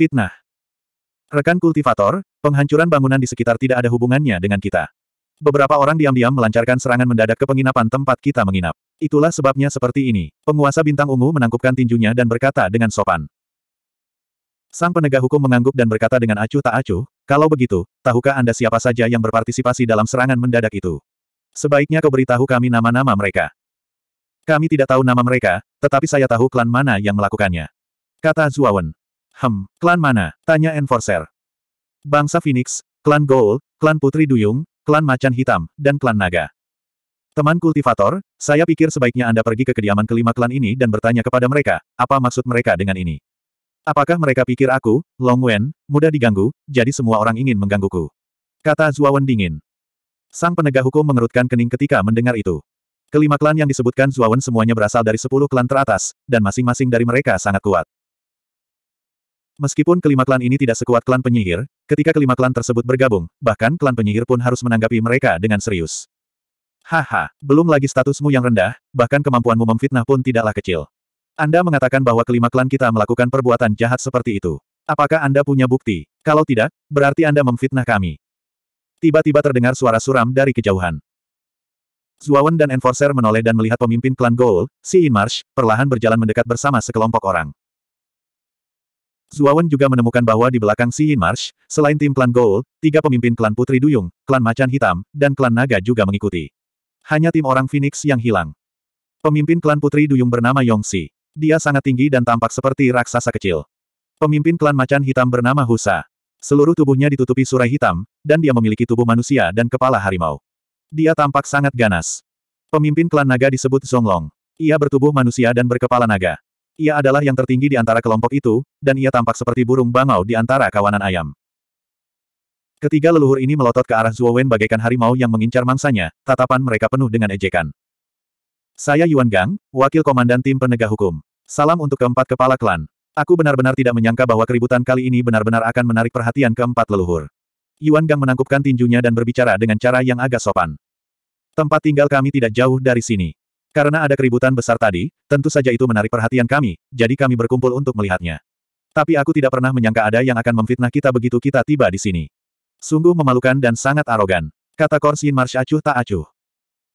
Fitnah. Rekan kultivator, penghancuran bangunan di sekitar tidak ada hubungannya dengan kita. Beberapa orang diam-diam melancarkan serangan mendadak ke penginapan tempat kita menginap. Itulah sebabnya seperti ini. Penguasa bintang ungu menangkupkan tinjunya dan berkata dengan sopan. Sang penegak hukum mengangguk dan berkata dengan acuh tak acuh, kalau begitu, tahukah Anda siapa saja yang berpartisipasi dalam serangan mendadak itu? Sebaiknya kau beritahu kami nama-nama mereka. Kami tidak tahu nama mereka, tetapi saya tahu klan mana yang melakukannya. Kata Zuawan. Hem, klan mana? Tanya Enforcer. Bangsa Phoenix, klan Goul, klan Putri Duyung, klan Macan Hitam, dan klan Naga. Teman kultivator, saya pikir sebaiknya Anda pergi ke kediaman kelima klan ini dan bertanya kepada mereka, apa maksud mereka dengan ini. Apakah mereka pikir aku, Long Wen, mudah diganggu, jadi semua orang ingin menggangguku? Kata Zuawan dingin. Sang penegak hukum mengerutkan kening ketika mendengar itu. Kelima klan yang disebutkan Zuawan semuanya berasal dari sepuluh klan teratas, dan masing-masing dari mereka sangat kuat. Meskipun kelima klan ini tidak sekuat klan penyihir, ketika kelima klan tersebut bergabung, bahkan klan penyihir pun harus menanggapi mereka dengan serius. Haha, belum lagi statusmu yang rendah, bahkan kemampuanmu memfitnah pun tidaklah kecil. Anda mengatakan bahwa kelima klan kita melakukan perbuatan jahat seperti itu. Apakah Anda punya bukti? Kalau tidak, berarti Anda memfitnah kami. Tiba-tiba terdengar suara suram dari kejauhan. Zuawan dan Enforcer menoleh dan melihat pemimpin klan Goul, si Inmarsh, perlahan berjalan mendekat bersama sekelompok orang. Zuawan juga menemukan bahwa di belakang Si Yin Marsh, selain tim klan Gold, tiga pemimpin klan Putri Duyung, klan Macan Hitam, dan klan Naga juga mengikuti. Hanya tim orang Phoenix yang hilang. Pemimpin klan Putri Duyung bernama Yong Yongxi. Dia sangat tinggi dan tampak seperti raksasa kecil. Pemimpin klan Macan Hitam bernama Husa. Seluruh tubuhnya ditutupi surai hitam, dan dia memiliki tubuh manusia dan kepala harimau. Dia tampak sangat ganas. Pemimpin klan naga disebut Zonglong. Ia bertubuh manusia dan berkepala naga. Ia adalah yang tertinggi di antara kelompok itu, dan ia tampak seperti burung bangau di antara kawanan ayam. Ketiga leluhur ini melotot ke arah Zuowen bagaikan harimau yang mengincar mangsanya, tatapan mereka penuh dengan ejekan. Saya Yuan Gang, Wakil Komandan Tim Penegak Hukum. Salam untuk keempat kepala klan. Aku benar-benar tidak menyangka bahwa keributan kali ini benar-benar akan menarik perhatian keempat leluhur. Yuan Gang menangkupkan tinjunya dan berbicara dengan cara yang agak sopan. Tempat tinggal kami tidak jauh dari sini. Karena ada keributan besar tadi, tentu saja itu menarik perhatian kami, jadi kami berkumpul untuk melihatnya. Tapi aku tidak pernah menyangka ada yang akan memfitnah kita begitu kita tiba di sini. Sungguh memalukan dan sangat arogan. Kata Korsin Marsh acuh tak acuh.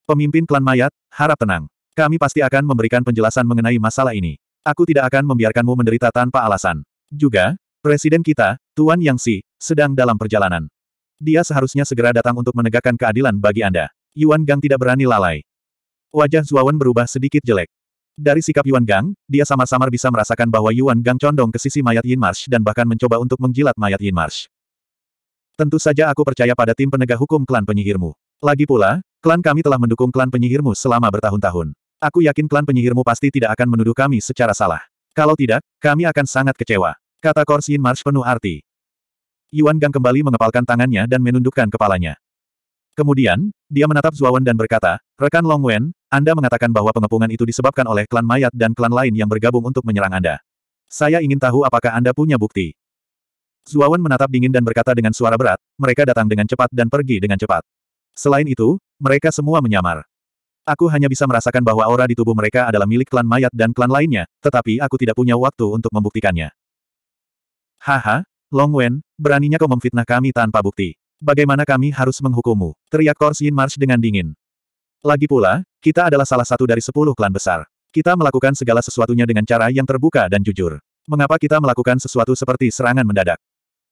Pemimpin klan mayat, harap tenang. Kami pasti akan memberikan penjelasan mengenai masalah ini. Aku tidak akan membiarkanmu menderita tanpa alasan. Juga, presiden kita, Tuan Yang Si, sedang dalam perjalanan. Dia seharusnya segera datang untuk menegakkan keadilan bagi Anda. Yuan Gang tidak berani lalai. Wajah Zuawan berubah sedikit jelek. Dari sikap Yuan Gang, dia samar-samar bisa merasakan bahwa Yuan Gang condong ke sisi mayat Yin Marsh dan bahkan mencoba untuk menjilat mayat Yin Marsh. Tentu saja aku percaya pada tim penegak hukum klan penyihirmu. Lagi pula, klan kami telah mendukung klan penyihirmu selama bertahun-tahun. Aku yakin klan penyihirmu pasti tidak akan menuduh kami secara salah. Kalau tidak, kami akan sangat kecewa. Kata Korsin Marsh penuh arti. Yuan Gang kembali mengepalkan tangannya dan menundukkan kepalanya. Kemudian, dia menatap Zuawan dan berkata, Rekan Long Wen, Anda mengatakan bahwa pengepungan itu disebabkan oleh klan mayat dan klan lain yang bergabung untuk menyerang Anda. Saya ingin tahu apakah Anda punya bukti. Zuawan menatap dingin dan berkata dengan suara berat, mereka datang dengan cepat dan pergi dengan cepat. Selain itu, mereka semua menyamar. Aku hanya bisa merasakan bahwa aura di tubuh mereka adalah milik klan mayat dan klan lainnya, tetapi aku tidak punya waktu untuk membuktikannya. Haha, Long Wen, beraninya kau memfitnah kami tanpa bukti. Bagaimana kami harus menghukummu? Teriak Korsin March dengan dingin. Lagi pula, kita adalah salah satu dari sepuluh klan besar. Kita melakukan segala sesuatunya dengan cara yang terbuka dan jujur. Mengapa kita melakukan sesuatu seperti serangan mendadak?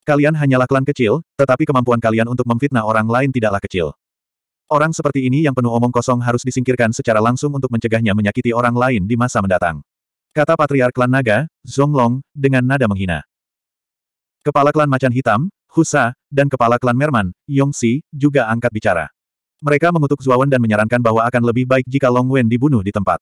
Kalian hanyalah klan kecil, tetapi kemampuan kalian untuk memfitnah orang lain tidaklah kecil. Orang seperti ini yang penuh omong kosong harus disingkirkan secara langsung untuk mencegahnya menyakiti orang lain di masa mendatang. Kata Patriark Klan Naga, Zonglong, dengan nada menghina. Kepala Klan Macan Hitam, Husa, dan kepala klan Merman, Yongxi, juga angkat bicara. Mereka mengutuk Zuawan dan menyarankan bahwa akan lebih baik jika Long Wen dibunuh di tempat.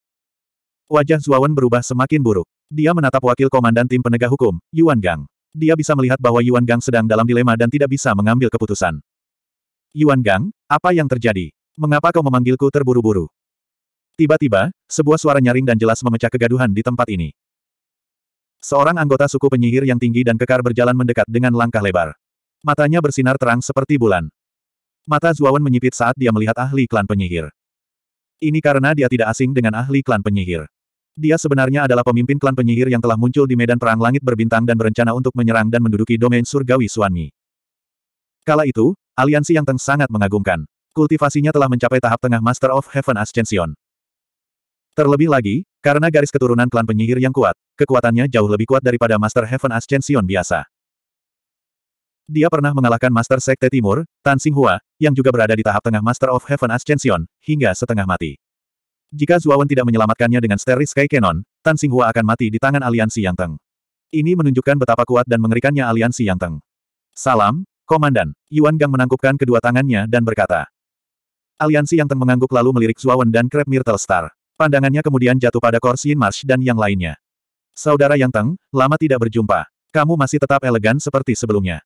Wajah Zuawan berubah semakin buruk. Dia menatap wakil komandan tim penegak hukum, Yuan Gang. Dia bisa melihat bahwa Yuan Gang sedang dalam dilema dan tidak bisa mengambil keputusan. Yuan Gang, apa yang terjadi? Mengapa kau memanggilku terburu-buru? Tiba-tiba, sebuah suara nyaring dan jelas memecah kegaduhan di tempat ini. Seorang anggota suku penyihir yang tinggi dan kekar berjalan mendekat dengan langkah lebar. Matanya bersinar terang seperti bulan. Mata Zuawan menyipit saat dia melihat ahli klan penyihir. Ini karena dia tidak asing dengan ahli klan penyihir. Dia sebenarnya adalah pemimpin klan penyihir yang telah muncul di medan perang langit berbintang dan berencana untuk menyerang dan menduduki domain surgawi Suanmi. Kala itu, aliansi yang Teng sangat mengagumkan. Kultivasinya telah mencapai tahap tengah Master of Heaven Ascension. Terlebih lagi, karena garis keturunan klan penyihir yang kuat, kekuatannya jauh lebih kuat daripada Master Heaven Ascension biasa. Dia pernah mengalahkan Master Sekte Timur, Tan Hua, yang juga berada di tahap tengah Master of Heaven Ascension, hingga setengah mati. Jika Zuawan tidak menyelamatkannya dengan Steris Sky Cannon, Tan Hua akan mati di tangan aliansi Yang Teng. Ini menunjukkan betapa kuat dan mengerikannya aliansi Yang Teng. Salam, Komandan. Yuan Gang menangkupkan kedua tangannya dan berkata. Aliansi Yang Teng mengangguk lalu melirik Zuawan dan Krep Myrtle Star. Pandangannya kemudian jatuh pada Korsin Marsh dan yang lainnya. Saudara Yang Teng, lama tidak berjumpa. Kamu masih tetap elegan seperti sebelumnya.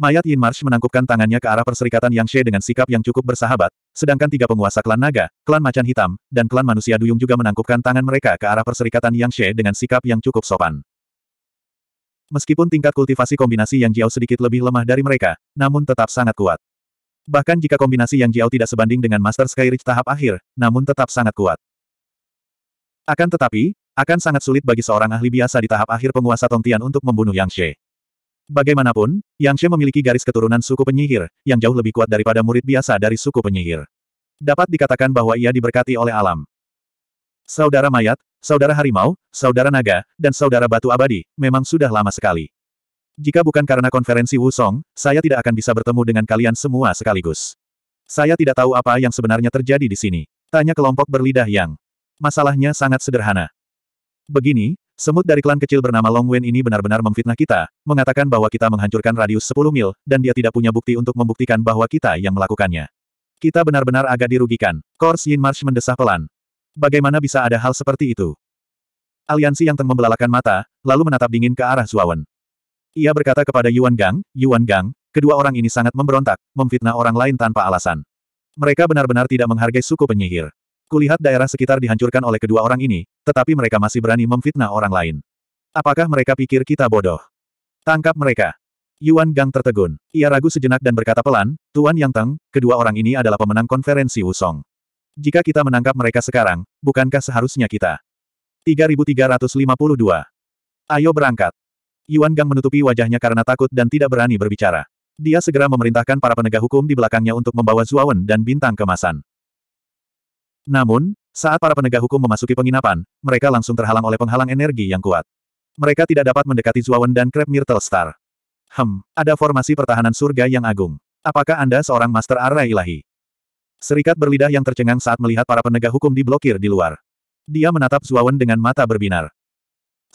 Mayat Yin Marsh menangkupkan tangannya ke arah perserikatan Yang She dengan sikap yang cukup bersahabat, sedangkan tiga penguasa klan naga, klan macan hitam, dan klan manusia duyung juga menangkupkan tangan mereka ke arah perserikatan Yang She dengan sikap yang cukup sopan. Meskipun tingkat kultivasi kombinasi Yang Jiao sedikit lebih lemah dari mereka, namun tetap sangat kuat. Bahkan jika kombinasi Yang Jiao tidak sebanding dengan Master Skyridge tahap akhir, namun tetap sangat kuat. Akan tetapi, akan sangat sulit bagi seorang ahli biasa di tahap akhir penguasa Tongtian untuk membunuh Yang She. Bagaimanapun, Yang She memiliki garis keturunan suku penyihir, yang jauh lebih kuat daripada murid biasa dari suku penyihir. Dapat dikatakan bahwa ia diberkati oleh alam. Saudara mayat, saudara harimau, saudara naga, dan saudara batu abadi, memang sudah lama sekali. Jika bukan karena konferensi Wusong, saya tidak akan bisa bertemu dengan kalian semua sekaligus. Saya tidak tahu apa yang sebenarnya terjadi di sini. Tanya kelompok berlidah yang. Masalahnya sangat sederhana. Begini, Semut dari klan kecil bernama Long Wen ini benar-benar memfitnah kita, mengatakan bahwa kita menghancurkan radius 10 mil, dan dia tidak punya bukti untuk membuktikan bahwa kita yang melakukannya. Kita benar-benar agak dirugikan. Kors Yin Marsh mendesah pelan. Bagaimana bisa ada hal seperti itu? Aliansi yang Teng membelalakan mata, lalu menatap dingin ke arah Zuawan. Ia berkata kepada Yuan Gang, Yuan Gang, kedua orang ini sangat memberontak, memfitnah orang lain tanpa alasan. Mereka benar-benar tidak menghargai suku penyihir. Kulihat daerah sekitar dihancurkan oleh kedua orang ini, tetapi mereka masih berani memfitnah orang lain. Apakah mereka pikir kita bodoh? Tangkap mereka. Yuan Gang tertegun. Ia ragu sejenak dan berkata pelan, Tuan Yang Teng, kedua orang ini adalah pemenang konferensi Wusong. Jika kita menangkap mereka sekarang, bukankah seharusnya kita? 3352. Ayo berangkat. Yuan Gang menutupi wajahnya karena takut dan tidak berani berbicara. Dia segera memerintahkan para penegak hukum di belakangnya untuk membawa Zuawan dan bintang kemasan. Namun, saat para penegak hukum memasuki penginapan, mereka langsung terhalang oleh penghalang energi yang kuat. Mereka tidak dapat mendekati Zuawan dan Krep Myrtle Star. Hem, ada formasi pertahanan surga yang agung. Apakah Anda seorang Master Arai Ilahi? Serikat berlidah yang tercengang saat melihat para penegak hukum diblokir di luar. Dia menatap Zuawan dengan mata berbinar.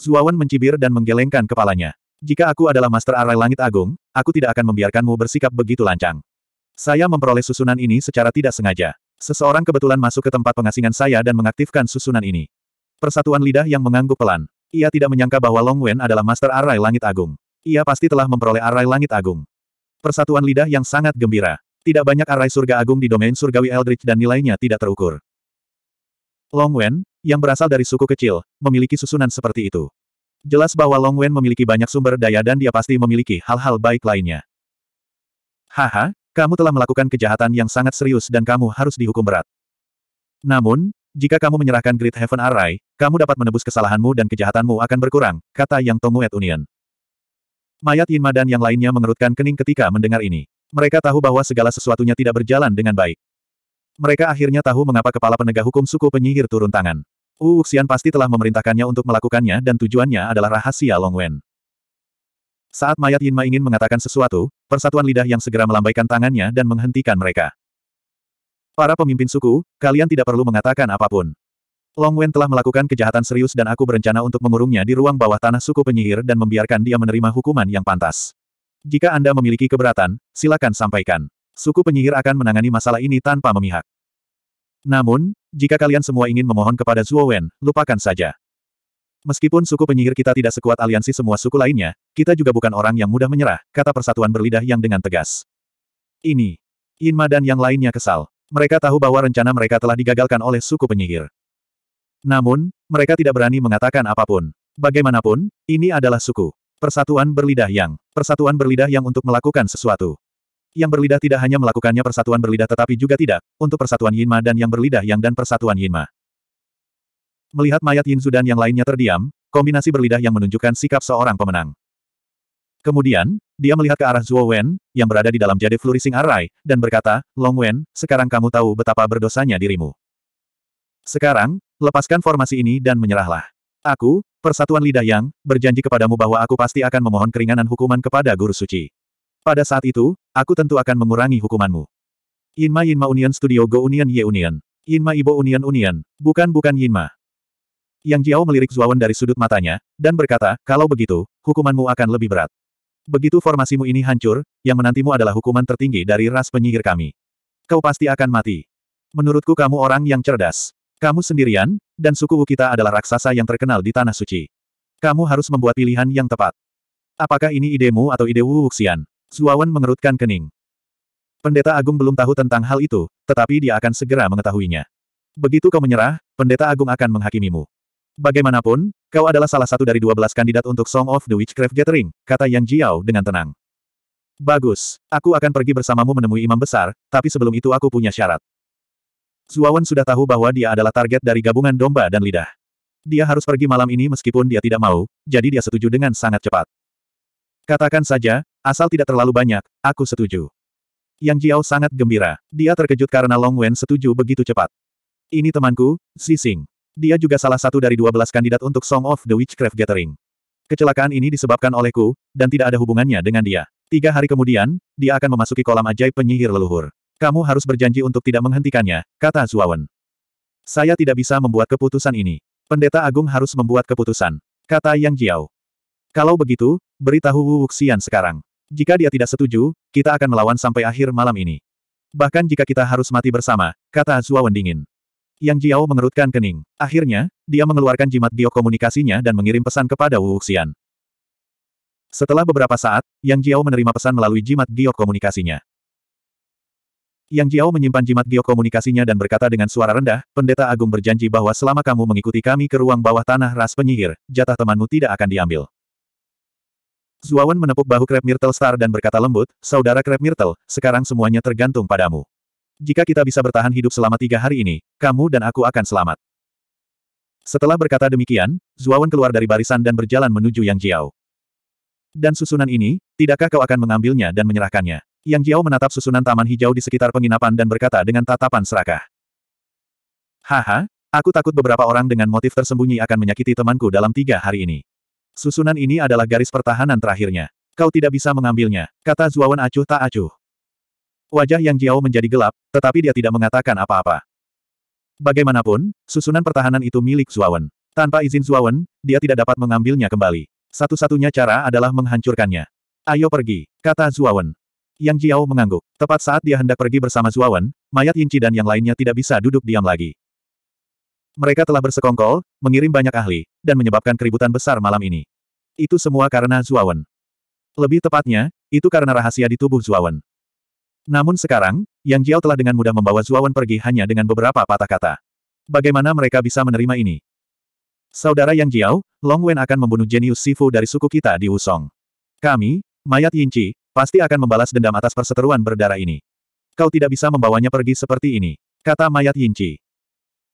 Zuawan mencibir dan menggelengkan kepalanya. Jika aku adalah Master Arai Langit Agung, aku tidak akan membiarkanmu bersikap begitu lancang. Saya memperoleh susunan ini secara tidak sengaja. Seseorang kebetulan masuk ke tempat pengasingan saya dan mengaktifkan susunan ini. Persatuan lidah yang mengangguk pelan. Ia tidak menyangka bahwa Long Wen adalah Master Arai Langit Agung. Ia pasti telah memperoleh Arai Langit Agung. Persatuan lidah yang sangat gembira. Tidak banyak Arai Surga Agung di domain Surgawi Eldritch dan nilainya tidak terukur. Long Wen, yang berasal dari suku kecil, memiliki susunan seperti itu. Jelas bahwa Long Wen memiliki banyak sumber daya dan dia pasti memiliki hal-hal baik lainnya. Haha, kamu telah melakukan kejahatan yang sangat serius dan kamu harus dihukum berat. Namun, jika kamu menyerahkan Great Heaven Array, kamu dapat menebus kesalahanmu dan kejahatanmu akan berkurang, kata Yang Tonguet Union. Mayat Yinma dan yang lainnya mengerutkan kening ketika mendengar ini. Mereka tahu bahwa segala sesuatunya tidak berjalan dengan baik. Mereka akhirnya tahu mengapa kepala penegak hukum suku penyihir turun tangan. Wu Xian pasti telah memerintahkannya untuk melakukannya dan tujuannya adalah rahasia Long Wen. Saat mayat Yinma ingin mengatakan sesuatu, persatuan lidah yang segera melambaikan tangannya dan menghentikan mereka. Para pemimpin suku, kalian tidak perlu mengatakan apapun. Long Wen telah melakukan kejahatan serius dan aku berencana untuk mengurungnya di ruang bawah tanah suku penyihir dan membiarkan dia menerima hukuman yang pantas. Jika Anda memiliki keberatan, silakan sampaikan. Suku penyihir akan menangani masalah ini tanpa memihak. Namun, jika kalian semua ingin memohon kepada Zhuo Wen, lupakan saja. Meskipun suku penyihir kita tidak sekuat aliansi semua suku lainnya, kita juga bukan orang yang mudah menyerah, kata persatuan berlidah yang dengan tegas. Ini. Inma dan yang lainnya kesal. Mereka tahu bahwa rencana mereka telah digagalkan oleh suku penyihir. Namun, mereka tidak berani mengatakan apapun. Bagaimanapun, ini adalah suku. Persatuan berlidah yang. Persatuan berlidah yang untuk melakukan sesuatu. Yang berlidah tidak hanya melakukannya persatuan berlidah tetapi juga tidak, untuk persatuan Yinma dan yang berlidah yang dan persatuan Yinma. Melihat mayat Yinzu dan yang lainnya terdiam, kombinasi berlidah yang menunjukkan sikap seorang pemenang. Kemudian, dia melihat ke arah Zhuo Wen, yang berada di dalam jade flourishing array, dan berkata, Long Wen, sekarang kamu tahu betapa berdosanya dirimu. Sekarang, lepaskan formasi ini dan menyerahlah. Aku, persatuan lidah yang, berjanji kepadamu bahwa aku pasti akan memohon keringanan hukuman kepada guru suci. Pada saat itu, aku tentu akan mengurangi hukumanmu. Yinma Yinma Union Studio Go Union Ye Union. Yinma Ibo Union Union. Bukan bukan Yinma. Yang Jiao melirik Zuawan dari sudut matanya, dan berkata, kalau begitu, hukumanmu akan lebih berat. Begitu formasimu ini hancur, yang menantimu adalah hukuman tertinggi dari ras penyihir kami. Kau pasti akan mati. Menurutku kamu orang yang cerdas. Kamu sendirian, dan suku kita adalah raksasa yang terkenal di Tanah Suci. Kamu harus membuat pilihan yang tepat. Apakah ini idemu atau ide Wu Wuxian? Zuawan mengerutkan kening. Pendeta Agung belum tahu tentang hal itu, tetapi dia akan segera mengetahuinya. Begitu kau menyerah, Pendeta Agung akan menghakimimu. Bagaimanapun, kau adalah salah satu dari 12 kandidat untuk Song of the Witchcraft Gathering, kata Yang Jiao dengan tenang. Bagus, aku akan pergi bersamamu menemui imam besar, tapi sebelum itu aku punya syarat. Zuawan sudah tahu bahwa dia adalah target dari gabungan domba dan lidah. Dia harus pergi malam ini meskipun dia tidak mau, jadi dia setuju dengan sangat cepat. Katakan saja, asal tidak terlalu banyak, aku setuju. Yang Jiao sangat gembira. Dia terkejut karena Long Wen setuju begitu cepat. Ini temanku, Xi Xing. Dia juga salah satu dari dua belas kandidat untuk Song of the Witchcraft Gathering. Kecelakaan ini disebabkan olehku, dan tidak ada hubungannya dengan dia. Tiga hari kemudian, dia akan memasuki kolam ajaib penyihir leluhur. Kamu harus berjanji untuk tidak menghentikannya, kata Zuawan. Saya tidak bisa membuat keputusan ini. Pendeta Agung harus membuat keputusan, kata Yang Jiao. Kalau begitu, beritahu Wu Wuxian sekarang. Jika dia tidak setuju, kita akan melawan sampai akhir malam ini. Bahkan jika kita harus mati bersama, kata Zuawan dingin. Yang Jiao mengerutkan kening. Akhirnya, dia mengeluarkan jimat biokomunikasinya dan mengirim pesan kepada Wu Xian. Setelah beberapa saat, Yang Jiao menerima pesan melalui jimat biokomunikasinya. Yang Jiao menyimpan jimat biokomunikasinya dan berkata dengan suara rendah, Pendeta Agung berjanji bahwa selama kamu mengikuti kami ke ruang bawah tanah ras penyihir, jatah temanmu tidak akan diambil. Zuawan menepuk bahu Krep Myrtle Star dan berkata lembut, Saudara Krep Myrtle, sekarang semuanya tergantung padamu. Jika kita bisa bertahan hidup selama tiga hari ini, kamu dan aku akan selamat. Setelah berkata demikian, Zuawan keluar dari barisan dan berjalan menuju Yang Jiao. Dan susunan ini, tidakkah kau akan mengambilnya dan menyerahkannya? Yang Jiao menatap susunan taman hijau di sekitar penginapan dan berkata dengan tatapan serakah. Haha, aku takut beberapa orang dengan motif tersembunyi akan menyakiti temanku dalam tiga hari ini. Susunan ini adalah garis pertahanan terakhirnya. Kau tidak bisa mengambilnya, kata Zuawan acuh tak acuh. Wajah Yang Jiao menjadi gelap, tetapi dia tidak mengatakan apa-apa. Bagaimanapun, susunan pertahanan itu milik Zuawan. Tanpa izin Zuawan, dia tidak dapat mengambilnya kembali. Satu-satunya cara adalah menghancurkannya. Ayo pergi, kata Zuawan. Yang Jiao mengangguk. Tepat saat dia hendak pergi bersama Zuawan, mayat Yinci dan yang lainnya tidak bisa duduk diam lagi. Mereka telah bersekongkol, mengirim banyak ahli, dan menyebabkan keributan besar malam ini. Itu semua karena Zuawan. Lebih tepatnya, itu karena rahasia di tubuh Zuawan. Namun sekarang, Yang Jiao telah dengan mudah membawa Zuawan pergi hanya dengan beberapa patah kata. Bagaimana mereka bisa menerima ini? Saudara Yang Jiao, Long Wen akan membunuh jenius Sifu dari suku kita di Wusong. Kami, mayat Yinci, pasti akan membalas dendam atas perseteruan berdarah ini. Kau tidak bisa membawanya pergi seperti ini, kata mayat Yinci.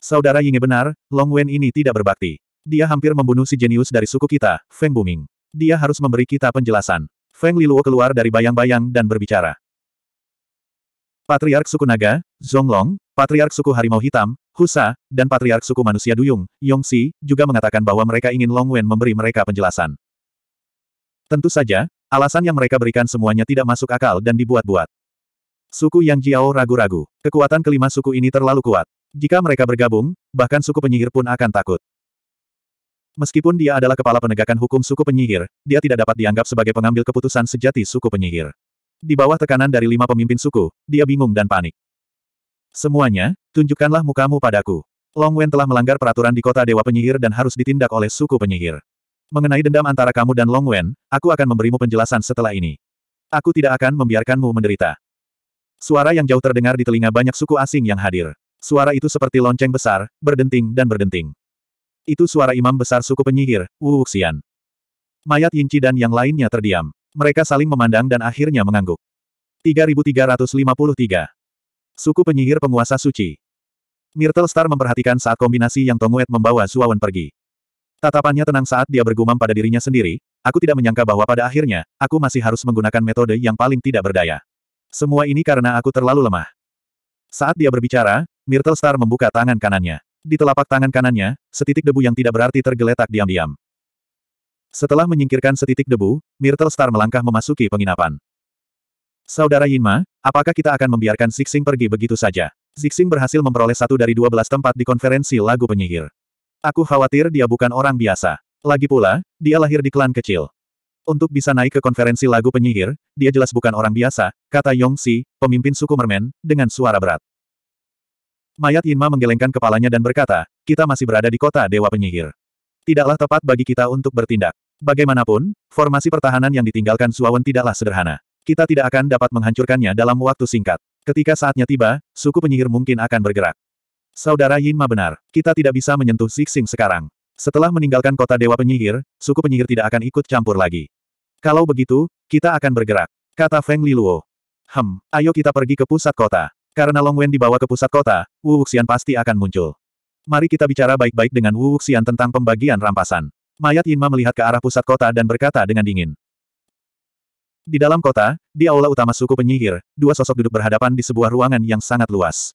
Saudara Yinge benar, Long Wen ini tidak berbakti. Dia hampir membunuh si jenius dari suku kita, Feng Buming. Dia harus memberi kita penjelasan. Feng Liluo keluar dari bayang-bayang dan berbicara. Patriark suku Naga, Zonglong, Patriark suku Harimau Hitam, Husa, dan Patriark suku Manusia Duyung, Yongxi, juga mengatakan bahwa mereka ingin Long Wen memberi mereka penjelasan. Tentu saja, alasan yang mereka berikan semuanya tidak masuk akal dan dibuat-buat. Suku Yang Jiao ragu-ragu. Kekuatan kelima suku ini terlalu kuat. Jika mereka bergabung, bahkan suku penyihir pun akan takut. Meskipun dia adalah kepala penegakan hukum suku penyihir, dia tidak dapat dianggap sebagai pengambil keputusan sejati suku penyihir. Di bawah tekanan dari lima pemimpin suku, dia bingung dan panik. Semuanya, tunjukkanlah mukamu padaku. Long Wen telah melanggar peraturan di kota Dewa Penyihir dan harus ditindak oleh suku penyihir. Mengenai dendam antara kamu dan Long Wen, aku akan memberimu penjelasan setelah ini. Aku tidak akan membiarkanmu menderita. Suara yang jauh terdengar di telinga banyak suku asing yang hadir. Suara itu seperti lonceng besar, berdenting dan berdenting. Itu suara imam besar suku penyihir, Wu Xian. Mayat Yinci dan yang lainnya terdiam. Mereka saling memandang dan akhirnya mengangguk. 3353. Suku penyihir penguasa suci. Myrtle Star memperhatikan saat kombinasi yang Tonguet membawa Suawan pergi. Tatapannya tenang saat dia bergumam pada dirinya sendiri, aku tidak menyangka bahwa pada akhirnya, aku masih harus menggunakan metode yang paling tidak berdaya. Semua ini karena aku terlalu lemah. Saat dia berbicara, Myrtle Star membuka tangan kanannya. Di telapak tangan kanannya, setitik debu yang tidak berarti tergeletak diam-diam. Setelah menyingkirkan setitik debu, Myrtle Star melangkah memasuki penginapan. Saudara Yinma, apakah kita akan membiarkan Zixing pergi begitu saja? Zixing berhasil memperoleh satu dari dua belas tempat di konferensi lagu penyihir. Aku khawatir dia bukan orang biasa. Lagi pula, dia lahir di klan kecil. Untuk bisa naik ke konferensi lagu penyihir, dia jelas bukan orang biasa, kata Yongxi, pemimpin suku Mermen, dengan suara berat. Mayat Yinma menggelengkan kepalanya dan berkata, kita masih berada di kota Dewa Penyihir. Tidaklah tepat bagi kita untuk bertindak. Bagaimanapun, formasi pertahanan yang ditinggalkan Suawen tidaklah sederhana. Kita tidak akan dapat menghancurkannya dalam waktu singkat. Ketika saatnya tiba, suku penyihir mungkin akan bergerak. Saudara Yin Ma benar, kita tidak bisa menyentuh Sixing sekarang. Setelah meninggalkan kota Dewa Penyihir, suku penyihir tidak akan ikut campur lagi. Kalau begitu, kita akan bergerak, kata Feng Li Luo. Hem, ayo kita pergi ke pusat kota. Karena Long Wen dibawa ke pusat kota, Wu Wuxian pasti akan muncul. Mari kita bicara baik-baik dengan Wu Wuxian tentang pembagian rampasan. Mayat Yinma melihat ke arah pusat kota dan berkata dengan dingin. Di dalam kota, di aula utama suku penyihir, dua sosok duduk berhadapan di sebuah ruangan yang sangat luas.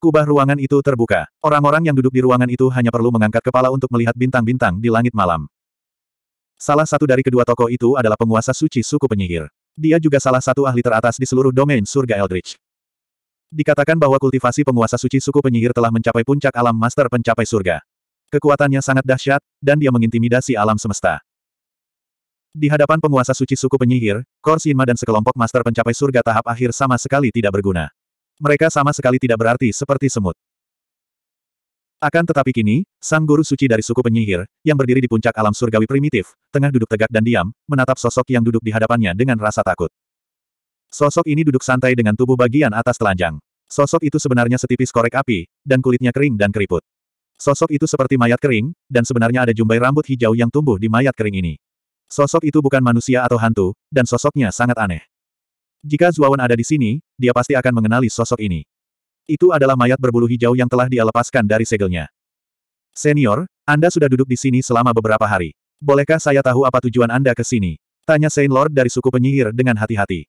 Kubah ruangan itu terbuka. Orang-orang yang duduk di ruangan itu hanya perlu mengangkat kepala untuk melihat bintang-bintang di langit malam. Salah satu dari kedua tokoh itu adalah penguasa suci suku penyihir. Dia juga salah satu ahli teratas di seluruh domain surga Eldritch. Dikatakan bahwa kultivasi penguasa suci suku penyihir telah mencapai puncak alam master pencapai surga. Kekuatannya sangat dahsyat, dan dia mengintimidasi alam semesta. Di hadapan penguasa suci suku penyihir, Korsinma dan sekelompok master pencapai surga tahap akhir sama sekali tidak berguna. Mereka sama sekali tidak berarti seperti semut. Akan tetapi kini, sang guru suci dari suku penyihir, yang berdiri di puncak alam surgawi primitif, tengah duduk tegak dan diam, menatap sosok yang duduk di hadapannya dengan rasa takut. Sosok ini duduk santai dengan tubuh bagian atas telanjang. Sosok itu sebenarnya setipis korek api, dan kulitnya kering dan keriput. Sosok itu seperti mayat kering, dan sebenarnya ada jumbai rambut hijau yang tumbuh di mayat kering ini. Sosok itu bukan manusia atau hantu, dan sosoknya sangat aneh. Jika Zuawan ada di sini, dia pasti akan mengenali sosok ini. Itu adalah mayat berbulu hijau yang telah dia lepaskan dari segelnya. Senior, Anda sudah duduk di sini selama beberapa hari. Bolehkah saya tahu apa tujuan Anda ke sini? Tanya Saint Lord dari suku penyihir dengan hati-hati.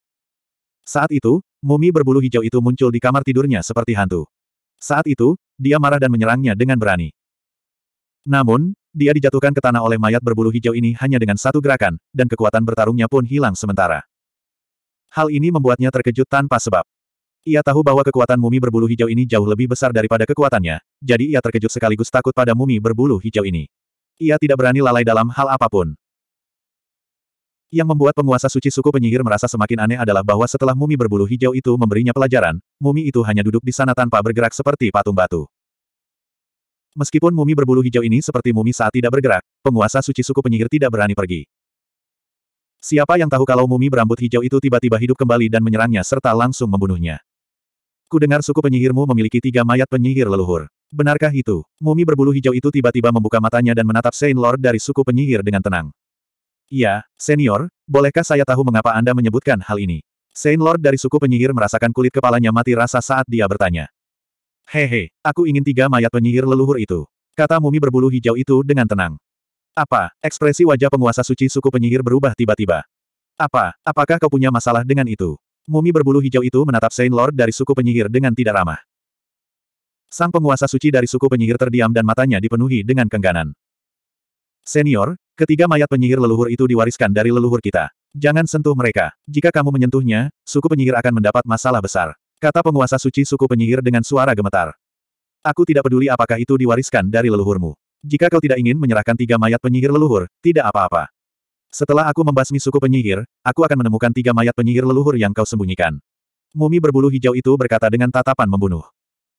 Saat itu, mumi berbulu hijau itu muncul di kamar tidurnya seperti hantu. Saat itu, dia marah dan menyerangnya dengan berani. Namun, dia dijatuhkan ke tanah oleh mayat berbulu hijau ini hanya dengan satu gerakan, dan kekuatan bertarungnya pun hilang sementara. Hal ini membuatnya terkejut tanpa sebab. Ia tahu bahwa kekuatan mumi berbulu hijau ini jauh lebih besar daripada kekuatannya, jadi ia terkejut sekaligus takut pada mumi berbulu hijau ini. Ia tidak berani lalai dalam hal apapun. Yang membuat penguasa suci suku penyihir merasa semakin aneh adalah bahwa setelah mumi berbulu hijau itu memberinya pelajaran, mumi itu hanya duduk di sana tanpa bergerak seperti patung batu. Meskipun mumi berbulu hijau ini seperti mumi saat tidak bergerak, penguasa suci suku penyihir tidak berani pergi. Siapa yang tahu kalau mumi berambut hijau itu tiba-tiba hidup kembali dan menyerangnya serta langsung membunuhnya. Kudengar suku penyihirmu memiliki tiga mayat penyihir leluhur. Benarkah itu? Mumi berbulu hijau itu tiba-tiba membuka matanya dan menatap Saint Lord dari suku penyihir dengan tenang. Iya, senior, bolehkah saya tahu mengapa Anda menyebutkan hal ini? Saint Lord dari suku penyihir merasakan kulit kepalanya mati rasa saat dia bertanya. Hehe, aku ingin tiga mayat penyihir leluhur itu. Kata mumi berbulu hijau itu dengan tenang. Apa? Ekspresi wajah penguasa suci suku penyihir berubah tiba-tiba. Apa? Apakah kau punya masalah dengan itu? Mumi berbulu hijau itu menatap Saint Lord dari suku penyihir dengan tidak ramah. Sang penguasa suci dari suku penyihir terdiam dan matanya dipenuhi dengan kengganan. Senior, Ketiga mayat penyihir leluhur itu diwariskan dari leluhur kita. Jangan sentuh mereka. Jika kamu menyentuhnya, suku penyihir akan mendapat masalah besar. Kata penguasa suci suku penyihir dengan suara gemetar. Aku tidak peduli apakah itu diwariskan dari leluhurmu. Jika kau tidak ingin menyerahkan tiga mayat penyihir leluhur, tidak apa-apa. Setelah aku membasmi suku penyihir, aku akan menemukan tiga mayat penyihir leluhur yang kau sembunyikan. Mumi berbulu hijau itu berkata dengan tatapan membunuh.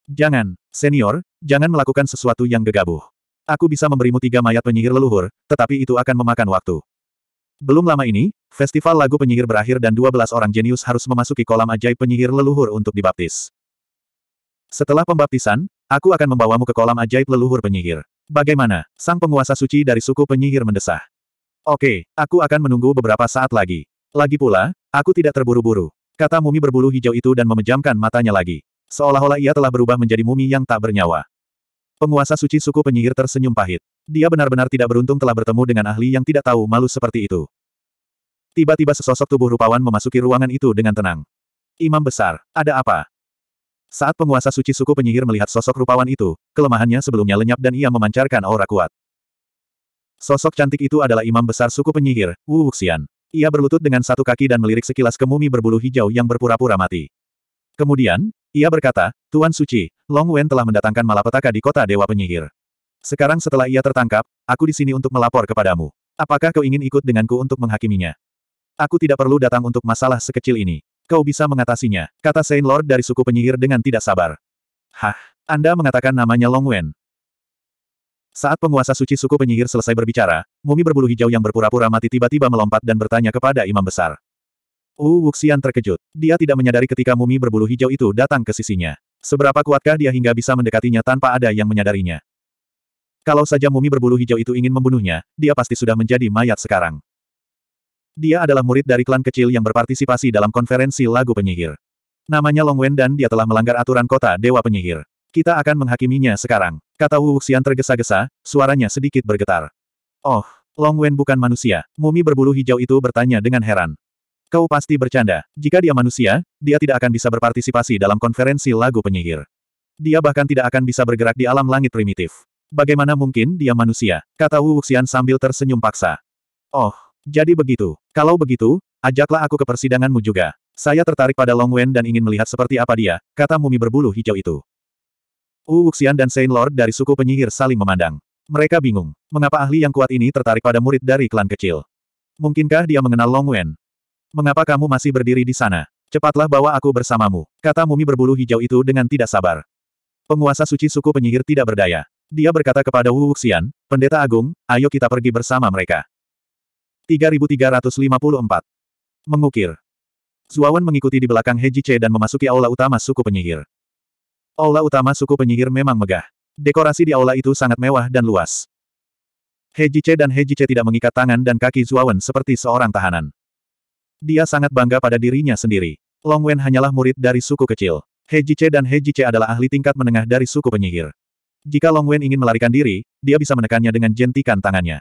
Jangan, senior, jangan melakukan sesuatu yang gegabah aku bisa memberimu tiga mayat penyihir leluhur, tetapi itu akan memakan waktu. Belum lama ini, festival lagu penyihir berakhir dan 12 orang jenius harus memasuki kolam ajaib penyihir leluhur untuk dibaptis. Setelah pembaptisan, aku akan membawamu ke kolam ajaib leluhur penyihir. Bagaimana? Sang penguasa suci dari suku penyihir mendesah. Oke, aku akan menunggu beberapa saat lagi. Lagi pula, aku tidak terburu-buru. Kata mumi berbulu hijau itu dan memejamkan matanya lagi. Seolah-olah ia telah berubah menjadi mumi yang tak bernyawa. Penguasa suci suku penyihir tersenyum pahit. Dia benar-benar tidak beruntung telah bertemu dengan ahli yang tidak tahu malu seperti itu. Tiba-tiba sesosok tubuh rupawan memasuki ruangan itu dengan tenang. Imam besar, ada apa? Saat penguasa suci suku penyihir melihat sosok rupawan itu, kelemahannya sebelumnya lenyap dan ia memancarkan aura kuat. Sosok cantik itu adalah imam besar suku penyihir, Wu Wuxian. Ia berlutut dengan satu kaki dan melirik sekilas ke mumi berbulu hijau yang berpura-pura mati. Kemudian, ia berkata, Tuan Suci, Long Wen telah mendatangkan malapetaka di kota Dewa Penyihir. Sekarang setelah ia tertangkap, aku di sini untuk melapor kepadamu. Apakah kau ingin ikut denganku untuk menghakiminya? Aku tidak perlu datang untuk masalah sekecil ini. Kau bisa mengatasinya, kata Saint Lord dari suku penyihir dengan tidak sabar. Hah, Anda mengatakan namanya Long Wen. Saat penguasa suci suku penyihir selesai berbicara, mumi berbulu hijau yang berpura-pura mati tiba-tiba melompat dan bertanya kepada imam besar. Wu Wuxian terkejut. Dia tidak menyadari ketika mumi berbulu hijau itu datang ke sisinya. Seberapa kuatkah dia hingga bisa mendekatinya tanpa ada yang menyadarinya? Kalau saja mumi berbulu hijau itu ingin membunuhnya, dia pasti sudah menjadi mayat sekarang. Dia adalah murid dari klan kecil yang berpartisipasi dalam konferensi lagu penyihir. Namanya Long Wen dan dia telah melanggar aturan kota Dewa Penyihir. Kita akan menghakiminya sekarang, kata Wu Wuxian tergesa-gesa, suaranya sedikit bergetar. Oh, Long Wen bukan manusia, mumi berbulu hijau itu bertanya dengan heran. Kau pasti bercanda. Jika dia manusia, dia tidak akan bisa berpartisipasi dalam konferensi lagu penyihir. Dia bahkan tidak akan bisa bergerak di alam langit primitif. Bagaimana mungkin dia manusia? Kata Wu Wuxian sambil tersenyum paksa. Oh, jadi begitu. Kalau begitu, ajaklah aku ke persidanganmu juga. Saya tertarik pada Long Wen dan ingin melihat seperti apa dia, kata mumi berbulu hijau itu. Wu Wuxian dan Saint Lord dari suku penyihir saling memandang. Mereka bingung. Mengapa ahli yang kuat ini tertarik pada murid dari klan kecil? Mungkinkah dia mengenal Long Wen? Mengapa kamu masih berdiri di sana? Cepatlah bawa aku bersamamu, kata mumi berbulu hijau itu dengan tidak sabar. Penguasa suci suku penyihir tidak berdaya. Dia berkata kepada Wu Wuxian, pendeta agung, ayo kita pergi bersama mereka. 3354. Mengukir. Zuawan mengikuti di belakang He Jiche dan memasuki aula utama suku penyihir. Aula utama suku penyihir memang megah. Dekorasi di aula itu sangat mewah dan luas. He Jiche dan He Jiche tidak mengikat tangan dan kaki Zuawan seperti seorang tahanan. Dia sangat bangga pada dirinya sendiri. Long Wen hanyalah murid dari suku kecil. He Jiche dan He Jiche adalah ahli tingkat menengah dari suku penyihir. Jika Long Wen ingin melarikan diri, dia bisa menekannya dengan jentikan tangannya.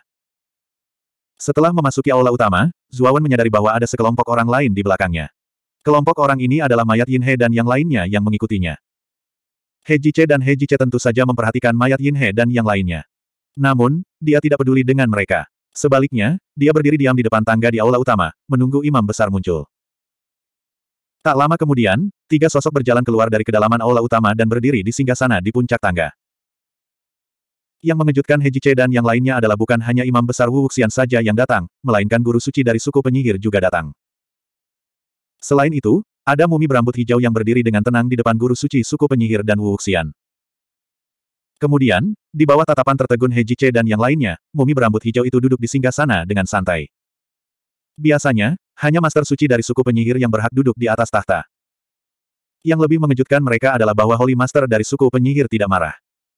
Setelah memasuki aula utama, Zuawan menyadari bahwa ada sekelompok orang lain di belakangnya. Kelompok orang ini adalah mayat Yin He dan yang lainnya yang mengikutinya. He Jiche dan He Jiche tentu saja memperhatikan mayat Yin He dan yang lainnya. Namun, dia tidak peduli dengan mereka. Sebaliknya, dia berdiri diam di depan tangga di aula utama, menunggu imam besar muncul. Tak lama kemudian, tiga sosok berjalan keluar dari kedalaman aula utama dan berdiri di singgah sana di puncak tangga. Yang mengejutkan Hejice dan yang lainnya adalah bukan hanya imam besar Wu Wuxian saja yang datang, melainkan guru suci dari suku penyihir juga datang. Selain itu, ada mumi berambut hijau yang berdiri dengan tenang di depan guru suci suku penyihir dan Wu Wuxian. Kemudian, di bawah tatapan tertegun Hejice dan yang lainnya, mumi berambut hijau itu duduk di singgah sana dengan santai. Biasanya, hanya master suci dari suku penyihir yang berhak duduk di atas tahta. Yang lebih mengejutkan mereka adalah bahwa Holy Master dari suku penyihir tidak marah.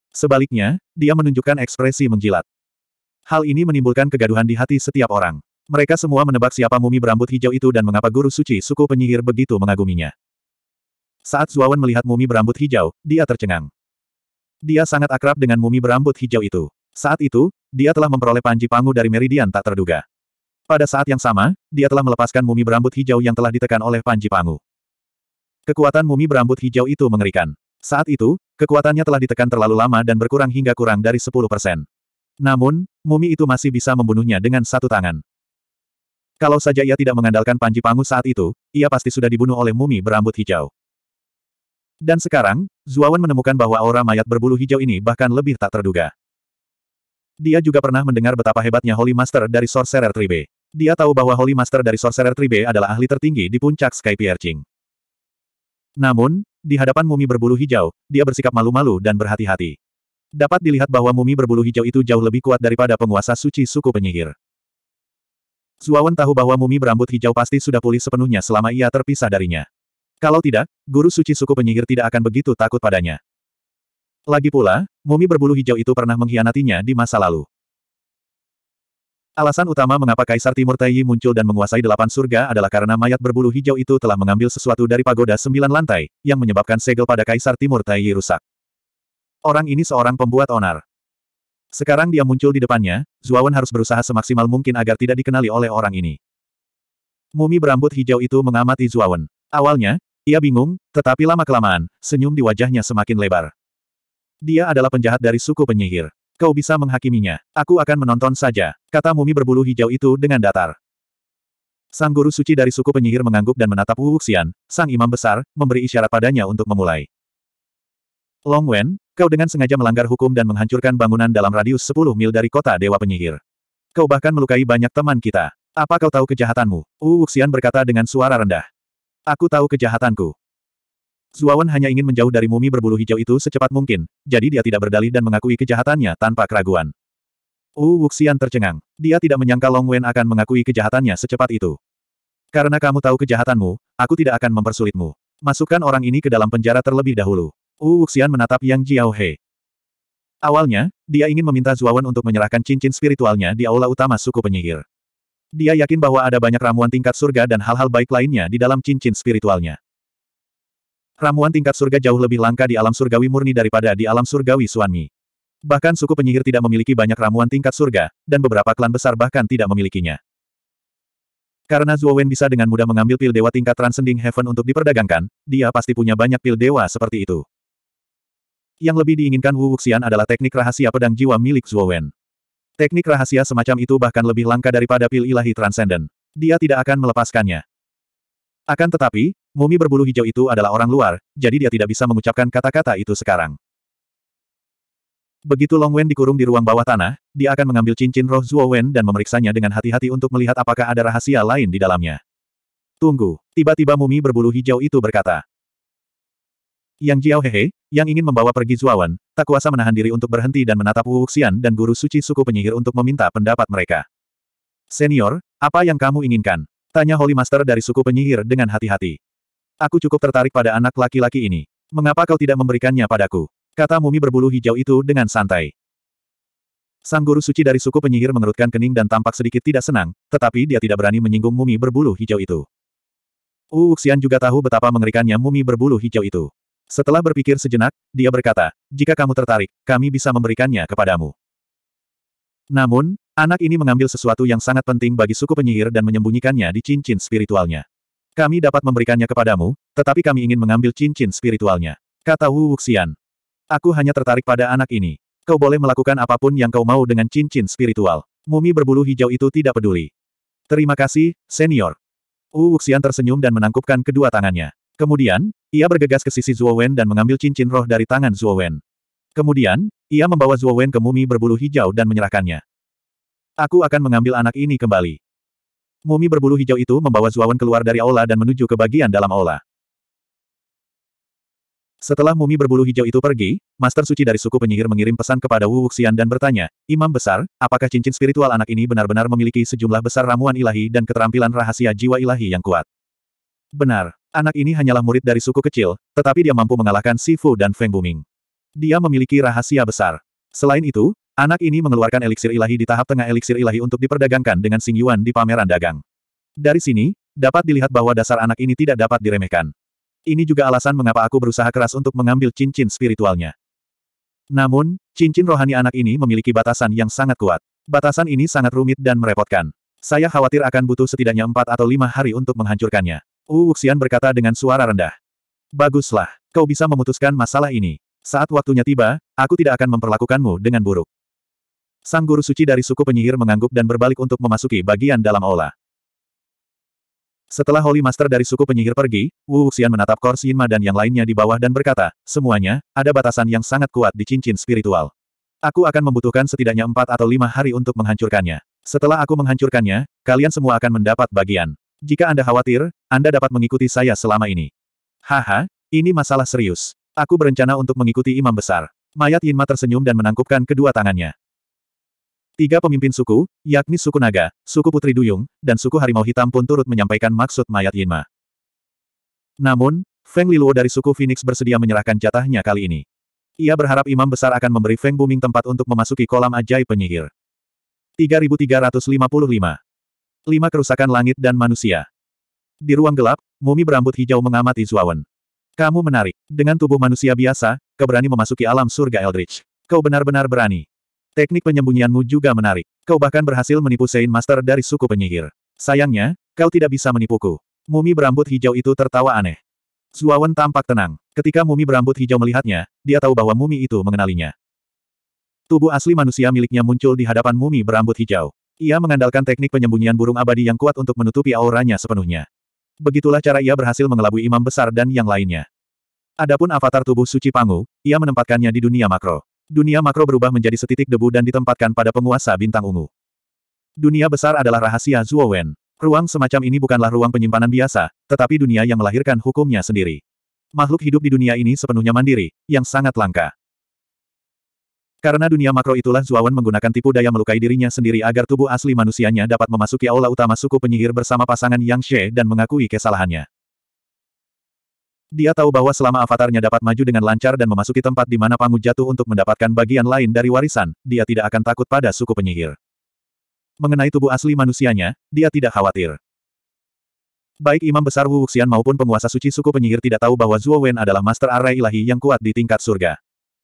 Sebaliknya, dia menunjukkan ekspresi menjilat. Hal ini menimbulkan kegaduhan di hati setiap orang. Mereka semua menebak siapa mumi berambut hijau itu dan mengapa guru suci suku penyihir begitu mengaguminya. Saat Zuawan melihat mumi berambut hijau, dia tercengang. Dia sangat akrab dengan mumi berambut hijau itu. Saat itu, dia telah memperoleh panji pangu dari meridian tak terduga. Pada saat yang sama, dia telah melepaskan mumi berambut hijau yang telah ditekan oleh panji pangu. Kekuatan mumi berambut hijau itu mengerikan. Saat itu, kekuatannya telah ditekan terlalu lama dan berkurang hingga kurang dari 10 persen. Namun, mumi itu masih bisa membunuhnya dengan satu tangan. Kalau saja ia tidak mengandalkan panji pangu saat itu, ia pasti sudah dibunuh oleh mumi berambut hijau. Dan sekarang, Zuawan menemukan bahwa aura mayat berbulu hijau ini bahkan lebih tak terduga. Dia juga pernah mendengar betapa hebatnya Holy Master dari Sorcerer Tribe. Dia tahu bahwa Holy Master dari Sorcerer Tribe adalah ahli tertinggi di puncak Sky Piercing. Namun, di hadapan mumi berbulu hijau, dia bersikap malu-malu dan berhati-hati. Dapat dilihat bahwa mumi berbulu hijau itu jauh lebih kuat daripada penguasa suci suku penyihir. Zuawan tahu bahwa mumi berambut hijau pasti sudah pulih sepenuhnya selama ia terpisah darinya. Kalau tidak, guru suci suku penyihir tidak akan begitu takut padanya. Lagi pula, mumi berbulu hijau itu pernah mengkhianatinya di masa lalu. Alasan utama mengapa Kaisar Timur Taiyi muncul dan menguasai delapan surga adalah karena mayat berbulu hijau itu telah mengambil sesuatu dari pagoda sembilan lantai, yang menyebabkan segel pada Kaisar Timur Taiyi rusak. Orang ini seorang pembuat onar. Sekarang dia muncul di depannya, Zuawan harus berusaha semaksimal mungkin agar tidak dikenali oleh orang ini. Mumi berambut hijau itu mengamati Zuawan. Awalnya, ia bingung, tetapi lama-kelamaan, senyum di wajahnya semakin lebar. Dia adalah penjahat dari suku penyihir. Kau bisa menghakiminya. Aku akan menonton saja, kata mumi berbulu hijau itu dengan datar. Sang guru suci dari suku penyihir mengangguk dan menatap Wu Wuxian, sang imam besar, memberi isyarat padanya untuk memulai. Long Wen, kau dengan sengaja melanggar hukum dan menghancurkan bangunan dalam radius 10 mil dari kota Dewa Penyihir. Kau bahkan melukai banyak teman kita. Apa kau tahu kejahatanmu? Wu Wuxian berkata dengan suara rendah. Aku tahu kejahatanku. Zuawan hanya ingin menjauh dari mumi berbulu hijau itu secepat mungkin, jadi dia tidak berdalih dan mengakui kejahatannya tanpa keraguan. Wu Wuxian tercengang. Dia tidak menyangka Long Wen akan mengakui kejahatannya secepat itu. Karena kamu tahu kejahatanmu, aku tidak akan mempersulitmu. Masukkan orang ini ke dalam penjara terlebih dahulu. Wu Wuxian menatap Yang Jiaohe. Awalnya, dia ingin meminta Zuawan untuk menyerahkan cincin spiritualnya di aula utama suku penyihir. Dia yakin bahwa ada banyak ramuan tingkat surga dan hal-hal baik lainnya di dalam cincin spiritualnya. Ramuan tingkat surga jauh lebih langka di alam surgawi murni daripada di alam surgawi Suanmi. Bahkan suku penyihir tidak memiliki banyak ramuan tingkat surga, dan beberapa klan besar bahkan tidak memilikinya. Karena Wen bisa dengan mudah mengambil pil dewa tingkat Transcending Heaven untuk diperdagangkan, dia pasti punya banyak pil dewa seperti itu. Yang lebih diinginkan Wu Wuxian adalah teknik rahasia pedang jiwa milik Wen. Teknik rahasia semacam itu bahkan lebih langka daripada pil ilahi transenden. Dia tidak akan melepaskannya. Akan tetapi, mumi berbulu hijau itu adalah orang luar, jadi dia tidak bisa mengucapkan kata-kata itu sekarang. Begitu Long Wen dikurung di ruang bawah tanah, dia akan mengambil cincin roh Zuo Wen dan memeriksanya dengan hati-hati untuk melihat apakah ada rahasia lain di dalamnya. Tunggu, tiba-tiba mumi berbulu hijau itu berkata. Yang Jiao Hehe, yang ingin membawa pergi Zuawan, tak kuasa menahan diri untuk berhenti dan menatap Wu Xian dan guru suci suku penyihir untuk meminta pendapat mereka. Senior, apa yang kamu inginkan? Tanya Holy Master dari suku penyihir dengan hati-hati. Aku cukup tertarik pada anak laki-laki ini. Mengapa kau tidak memberikannya padaku? Kata mumi berbulu hijau itu dengan santai. Sang guru suci dari suku penyihir mengerutkan kening dan tampak sedikit tidak senang, tetapi dia tidak berani menyinggung mumi berbulu hijau itu. Wu Xian juga tahu betapa mengerikannya mumi berbulu hijau itu. Setelah berpikir sejenak, dia berkata, jika kamu tertarik, kami bisa memberikannya kepadamu. Namun, anak ini mengambil sesuatu yang sangat penting bagi suku penyihir dan menyembunyikannya di cincin spiritualnya. Kami dapat memberikannya kepadamu, tetapi kami ingin mengambil cincin spiritualnya. Kata Wu Wuxian. Aku hanya tertarik pada anak ini. Kau boleh melakukan apapun yang kau mau dengan cincin spiritual. Mumi berbulu hijau itu tidak peduli. Terima kasih, senior. Wu Wuxian tersenyum dan menangkupkan kedua tangannya. Kemudian, ia bergegas ke sisi Wen dan mengambil cincin roh dari tangan Wen. Kemudian, ia membawa Wen ke mumi berbulu hijau dan menyerahkannya. Aku akan mengambil anak ini kembali. Mumi berbulu hijau itu membawa Wen keluar dari aula dan menuju ke bagian dalam aula. Setelah mumi berbulu hijau itu pergi, Master Suci dari suku penyihir mengirim pesan kepada Wu Wuxian dan bertanya, Imam Besar, apakah cincin spiritual anak ini benar-benar memiliki sejumlah besar ramuan ilahi dan keterampilan rahasia jiwa ilahi yang kuat? Benar. Anak ini hanyalah murid dari suku kecil, tetapi dia mampu mengalahkan Sifu dan Feng Buming. Dia memiliki rahasia besar. Selain itu, anak ini mengeluarkan eliksir ilahi di tahap tengah eliksir ilahi untuk diperdagangkan dengan Sing Yuan di pameran dagang. Dari sini, dapat dilihat bahwa dasar anak ini tidak dapat diremehkan. Ini juga alasan mengapa aku berusaha keras untuk mengambil cincin spiritualnya. Namun, cincin rohani anak ini memiliki batasan yang sangat kuat. Batasan ini sangat rumit dan merepotkan. Saya khawatir akan butuh setidaknya empat atau lima hari untuk menghancurkannya. Wu Wuxian berkata dengan suara rendah. Baguslah, kau bisa memutuskan masalah ini. Saat waktunya tiba, aku tidak akan memperlakukanmu dengan buruk. Sang guru suci dari suku penyihir mengangguk dan berbalik untuk memasuki bagian dalam aula. Setelah Holy Master dari suku penyihir pergi, Wu Wuxian menatap Kor Yinma dan yang lainnya di bawah dan berkata, semuanya, ada batasan yang sangat kuat di cincin spiritual. Aku akan membutuhkan setidaknya empat atau lima hari untuk menghancurkannya. Setelah aku menghancurkannya, kalian semua akan mendapat bagian. Jika Anda khawatir, Anda dapat mengikuti saya selama ini. Haha, ini masalah serius. Aku berencana untuk mengikuti imam besar. Mayat Yinma tersenyum dan menangkupkan kedua tangannya. Tiga pemimpin suku, yakni suku Naga, suku Putri Duyung, dan suku Harimau Hitam pun turut menyampaikan maksud mayat Yinma. Namun, Feng Liluo dari suku Phoenix bersedia menyerahkan jatahnya kali ini. Ia berharap imam besar akan memberi Feng Buming tempat untuk memasuki kolam ajaib penyihir. 3355 Lima kerusakan langit dan manusia. Di ruang gelap, mumi berambut hijau mengamati Zuawan. Kamu menarik. Dengan tubuh manusia biasa, kau berani memasuki alam surga Eldritch. Kau benar-benar berani. Teknik penyembunyianmu juga menarik. Kau bahkan berhasil menipu Sein Master dari suku penyihir. Sayangnya, kau tidak bisa menipuku. Mumi berambut hijau itu tertawa aneh. Zuawan tampak tenang. Ketika mumi berambut hijau melihatnya, dia tahu bahwa mumi itu mengenalinya. Tubuh asli manusia miliknya muncul di hadapan mumi berambut hijau. Ia mengandalkan teknik penyembunyian burung abadi yang kuat untuk menutupi auranya sepenuhnya. Begitulah cara ia berhasil mengelabui imam besar dan yang lainnya. Adapun avatar tubuh suci Pangu, ia menempatkannya di dunia makro. Dunia makro berubah menjadi setitik debu dan ditempatkan pada penguasa bintang ungu. Dunia besar adalah rahasia Zhuo Wen. Ruang semacam ini bukanlah ruang penyimpanan biasa, tetapi dunia yang melahirkan hukumnya sendiri. Makhluk hidup di dunia ini sepenuhnya mandiri, yang sangat langka. Karena dunia makro itulah Zuawan menggunakan tipu daya melukai dirinya sendiri agar tubuh asli manusianya dapat memasuki aula utama suku penyihir bersama pasangan Yang She dan mengakui kesalahannya. Dia tahu bahwa selama avatarnya dapat maju dengan lancar dan memasuki tempat di mana Pangu jatuh untuk mendapatkan bagian lain dari warisan, dia tidak akan takut pada suku penyihir. Mengenai tubuh asli manusianya, dia tidak khawatir. Baik Imam Besar Wu Wuxian maupun penguasa suci suku penyihir tidak tahu bahwa Zuo Wen adalah Master Array Ilahi yang kuat di tingkat surga.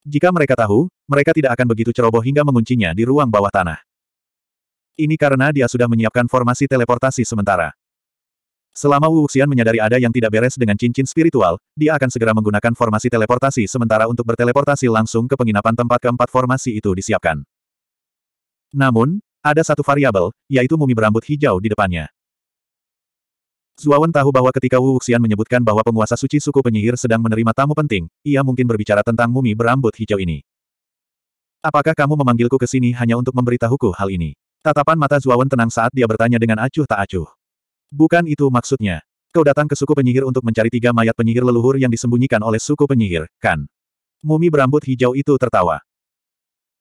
Jika mereka tahu, mereka tidak akan begitu ceroboh hingga menguncinya di ruang bawah tanah. Ini karena dia sudah menyiapkan formasi teleportasi sementara. Selama Wu Xian menyadari ada yang tidak beres dengan cincin spiritual, dia akan segera menggunakan formasi teleportasi sementara untuk berteleportasi langsung ke penginapan tempat keempat formasi itu disiapkan. Namun, ada satu variabel, yaitu mumi berambut hijau di depannya. Zuawan tahu bahwa ketika Wu Wuxian menyebutkan bahwa penguasa suci suku penyihir sedang menerima tamu penting, ia mungkin berbicara tentang mumi berambut hijau ini. Apakah kamu memanggilku ke sini hanya untuk memberitahuku hal ini? Tatapan mata Zuawan tenang saat dia bertanya dengan acuh tak acuh. Bukan itu maksudnya. Kau datang ke suku penyihir untuk mencari tiga mayat penyihir leluhur yang disembunyikan oleh suku penyihir, kan? Mumi berambut hijau itu tertawa.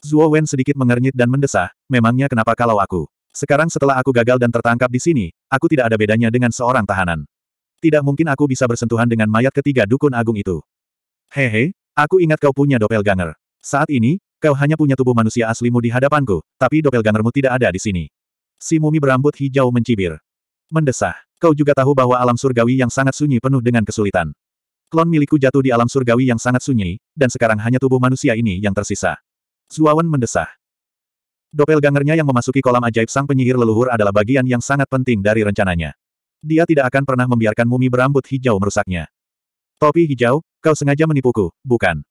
Zuo Wen sedikit mengernyit dan mendesah, memangnya kenapa kalau aku? Sekarang setelah aku gagal dan tertangkap di sini, aku tidak ada bedanya dengan seorang tahanan. Tidak mungkin aku bisa bersentuhan dengan mayat ketiga dukun agung itu. Hehe, aku ingat kau punya doppelganger. Saat ini, kau hanya punya tubuh manusia aslimu di hadapanku, tapi doppelgangermu tidak ada di sini. Si mumi berambut hijau mencibir. Mendesah. Kau juga tahu bahwa alam surgawi yang sangat sunyi penuh dengan kesulitan. Klon milikku jatuh di alam surgawi yang sangat sunyi, dan sekarang hanya tubuh manusia ini yang tersisa. Zuawan mendesah. Doppelgangernya yang memasuki kolam ajaib sang penyihir leluhur adalah bagian yang sangat penting dari rencananya. Dia tidak akan pernah membiarkan mumi berambut hijau merusaknya. Topi hijau, kau sengaja menipuku, bukan?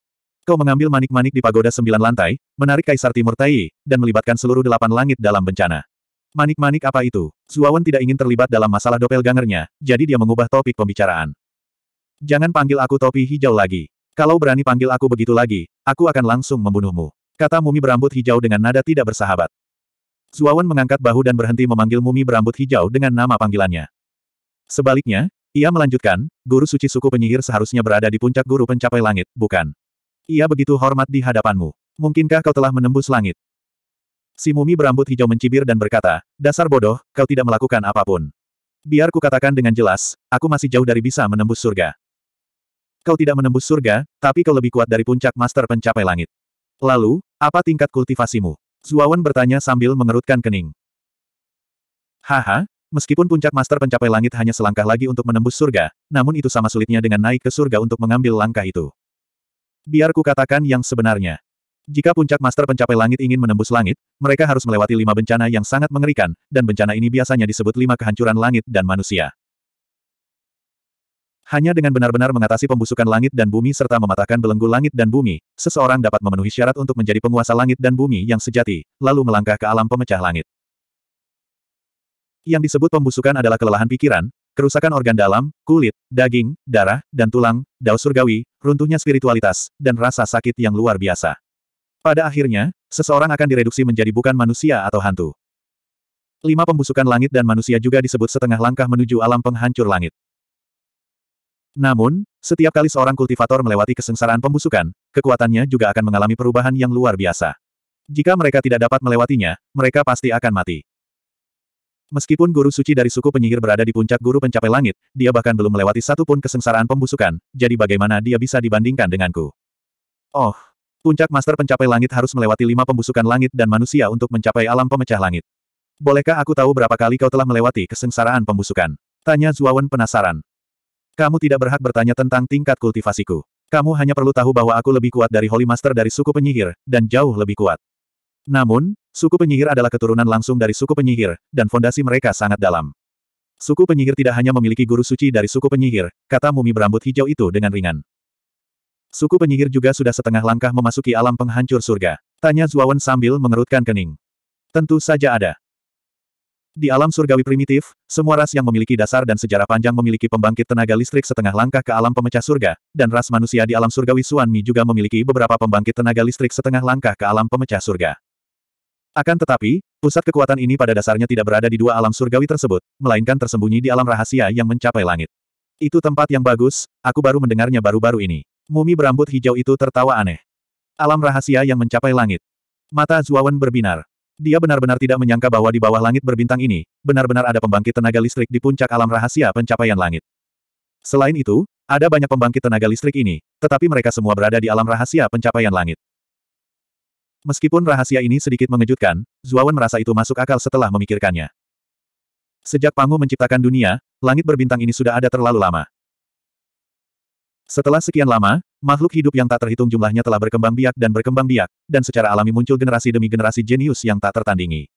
Kau mengambil manik-manik di pagoda sembilan lantai, menarik Kaisar Timur Tai, dan melibatkan seluruh delapan langit dalam bencana. Manik-manik apa itu? Zuawan tidak ingin terlibat dalam masalah doppelgangernya, jadi dia mengubah topik pembicaraan. Jangan panggil aku topi hijau lagi. Kalau berani panggil aku begitu lagi, aku akan langsung membunuhmu. Kata mumi berambut hijau dengan nada tidak bersahabat. Zuawan mengangkat bahu dan berhenti memanggil mumi berambut hijau dengan nama panggilannya. Sebaliknya, ia melanjutkan, guru suci suku penyihir seharusnya berada di puncak guru pencapai langit, bukan? Ia begitu hormat di hadapanmu. Mungkinkah kau telah menembus langit? Si mumi berambut hijau mencibir dan berkata, dasar bodoh, kau tidak melakukan apapun. Biar katakan dengan jelas, aku masih jauh dari bisa menembus surga. Kau tidak menembus surga, tapi kau lebih kuat dari puncak master pencapai langit. Lalu, apa tingkat kultivasimu? Zuawan bertanya sambil mengerutkan kening. Haha, meskipun puncak master pencapai langit hanya selangkah lagi untuk menembus surga, namun itu sama sulitnya dengan naik ke surga untuk mengambil langkah itu. Biar ku katakan yang sebenarnya. Jika puncak master pencapai langit ingin menembus langit, mereka harus melewati lima bencana yang sangat mengerikan, dan bencana ini biasanya disebut lima kehancuran langit dan manusia. Hanya dengan benar-benar mengatasi pembusukan langit dan bumi serta mematahkan belenggu langit dan bumi, seseorang dapat memenuhi syarat untuk menjadi penguasa langit dan bumi yang sejati, lalu melangkah ke alam pemecah langit. Yang disebut pembusukan adalah kelelahan pikiran, kerusakan organ dalam, kulit, daging, darah, dan tulang, daus surgawi, runtuhnya spiritualitas, dan rasa sakit yang luar biasa. Pada akhirnya, seseorang akan direduksi menjadi bukan manusia atau hantu. Lima pembusukan langit dan manusia juga disebut setengah langkah menuju alam penghancur langit. Namun, setiap kali seorang kultivator melewati kesengsaraan pembusukan, kekuatannya juga akan mengalami perubahan yang luar biasa. Jika mereka tidak dapat melewatinya, mereka pasti akan mati. Meskipun guru suci dari suku penyihir berada di puncak guru pencapai langit, dia bahkan belum melewati satu pun kesengsaraan pembusukan, jadi bagaimana dia bisa dibandingkan denganku? Oh, puncak master pencapai langit harus melewati lima pembusukan langit dan manusia untuk mencapai alam pemecah langit. Bolehkah aku tahu berapa kali kau telah melewati kesengsaraan pembusukan? Tanya Zuawan penasaran. Kamu tidak berhak bertanya tentang tingkat kultivasiku. Kamu hanya perlu tahu bahwa aku lebih kuat dari Holy Master dari suku penyihir, dan jauh lebih kuat. Namun, suku penyihir adalah keturunan langsung dari suku penyihir, dan fondasi mereka sangat dalam. Suku penyihir tidak hanya memiliki guru suci dari suku penyihir, kata mumi berambut hijau itu dengan ringan. Suku penyihir juga sudah setengah langkah memasuki alam penghancur surga. Tanya Zuawan sambil mengerutkan kening. Tentu saja ada. Di alam surgawi primitif, semua ras yang memiliki dasar dan sejarah panjang memiliki pembangkit tenaga listrik setengah langkah ke alam pemecah surga, dan ras manusia di alam surgawi Suanmi juga memiliki beberapa pembangkit tenaga listrik setengah langkah ke alam pemecah surga. Akan tetapi, pusat kekuatan ini pada dasarnya tidak berada di dua alam surgawi tersebut, melainkan tersembunyi di alam rahasia yang mencapai langit. Itu tempat yang bagus, aku baru mendengarnya baru-baru ini. Mumi berambut hijau itu tertawa aneh. Alam rahasia yang mencapai langit. Mata Zuawan berbinar. Dia benar-benar tidak menyangka bahwa di bawah langit berbintang ini, benar-benar ada pembangkit tenaga listrik di puncak alam rahasia pencapaian langit. Selain itu, ada banyak pembangkit tenaga listrik ini, tetapi mereka semua berada di alam rahasia pencapaian langit. Meskipun rahasia ini sedikit mengejutkan, Zuawan merasa itu masuk akal setelah memikirkannya. Sejak Pangu menciptakan dunia, langit berbintang ini sudah ada terlalu lama. Setelah sekian lama, Makhluk hidup yang tak terhitung jumlahnya telah berkembang biak dan berkembang biak, dan secara alami muncul generasi demi generasi jenius yang tak tertandingi.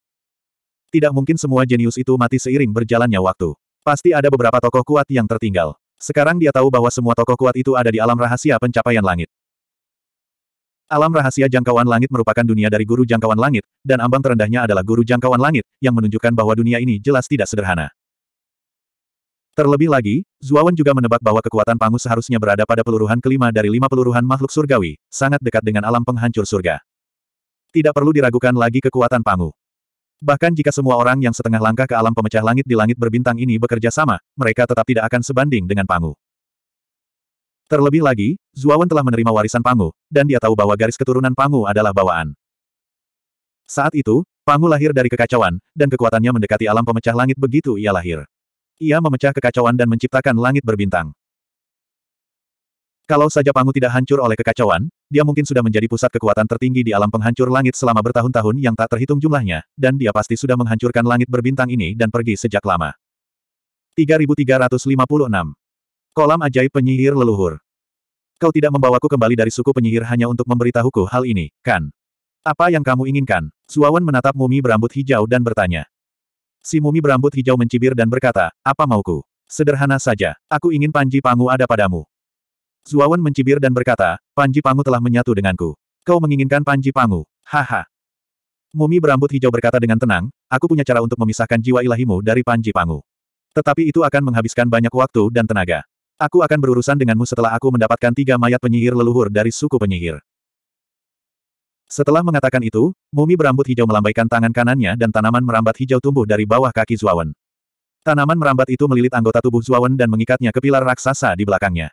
Tidak mungkin semua jenius itu mati seiring berjalannya waktu. Pasti ada beberapa tokoh kuat yang tertinggal. Sekarang dia tahu bahwa semua tokoh kuat itu ada di alam rahasia pencapaian langit. Alam rahasia jangkauan langit merupakan dunia dari guru jangkauan langit, dan ambang terendahnya adalah guru jangkauan langit, yang menunjukkan bahwa dunia ini jelas tidak sederhana. Terlebih lagi, Zuawan juga menebak bahwa kekuatan Pangus seharusnya berada pada peluruhan kelima dari lima peluruhan makhluk surgawi, sangat dekat dengan alam penghancur surga. Tidak perlu diragukan lagi kekuatan Pangu. Bahkan jika semua orang yang setengah langkah ke alam pemecah langit di langit berbintang ini bekerja sama, mereka tetap tidak akan sebanding dengan Pangu. Terlebih lagi, Zuawan telah menerima warisan Pangu, dan dia tahu bahwa garis keturunan Pangu adalah bawaan. Saat itu, Pangu lahir dari kekacauan, dan kekuatannya mendekati alam pemecah langit begitu ia lahir. Ia memecah kekacauan dan menciptakan langit berbintang. Kalau saja Pangu tidak hancur oleh kekacauan, dia mungkin sudah menjadi pusat kekuatan tertinggi di alam penghancur langit selama bertahun-tahun yang tak terhitung jumlahnya, dan dia pasti sudah menghancurkan langit berbintang ini dan pergi sejak lama. 3356. Kolam ajaib penyihir leluhur. Kau tidak membawaku kembali dari suku penyihir hanya untuk memberitahuku hal ini, kan? Apa yang kamu inginkan? Suawan menatap mumi berambut hijau dan bertanya. Si mumi berambut hijau mencibir dan berkata, apa mauku? Sederhana saja, aku ingin Panji Pangu ada padamu. Zuawan mencibir dan berkata, Panji Pangu telah menyatu denganku. Kau menginginkan Panji Pangu, haha. Mumi berambut hijau berkata dengan tenang, aku punya cara untuk memisahkan jiwa ilahimu dari Panji Pangu. Tetapi itu akan menghabiskan banyak waktu dan tenaga. Aku akan berurusan denganmu setelah aku mendapatkan tiga mayat penyihir leluhur dari suku penyihir. Setelah mengatakan itu, mumi berambut hijau melambaikan tangan kanannya dan tanaman merambat hijau tumbuh dari bawah kaki Zuawan. Tanaman merambat itu melilit anggota tubuh Zuawan dan mengikatnya ke pilar raksasa di belakangnya.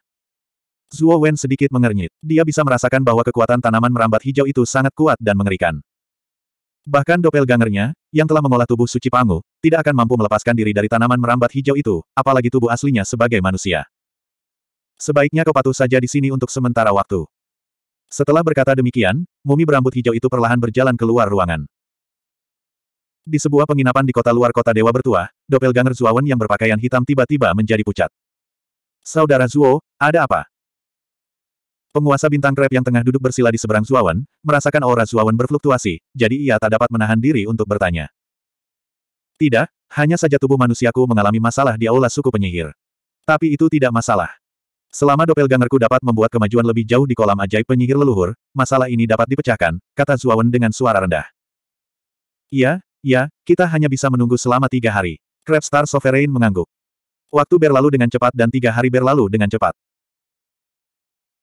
Zuo Wen sedikit mengernyit. Dia bisa merasakan bahwa kekuatan tanaman merambat hijau itu sangat kuat dan mengerikan. Bahkan Dopel doppelgangernya, yang telah mengolah tubuh suci Pangu, tidak akan mampu melepaskan diri dari tanaman merambat hijau itu, apalagi tubuh aslinya sebagai manusia. Sebaiknya kau patuh saja di sini untuk sementara waktu. Setelah berkata demikian, mumi berambut hijau itu perlahan berjalan keluar ruangan. Di sebuah penginapan di kota luar kota Dewa Bertua, doppelganger Zuawan yang berpakaian hitam tiba-tiba menjadi pucat. Saudara Zuo, ada apa? Penguasa bintang krep yang tengah duduk bersila di seberang Zuawan, merasakan aura Zuawan berfluktuasi, jadi ia tak dapat menahan diri untuk bertanya. Tidak, hanya saja tubuh manusiaku mengalami masalah di aula suku penyihir. Tapi itu tidak masalah. Selama doppelgangerku dapat membuat kemajuan lebih jauh di kolam ajaib penyihir leluhur, masalah ini dapat dipecahkan, kata Zuawan dengan suara rendah. Iya, iya, kita hanya bisa menunggu selama tiga hari. Crabstar Sovereign mengangguk. Waktu berlalu dengan cepat dan tiga hari berlalu dengan cepat.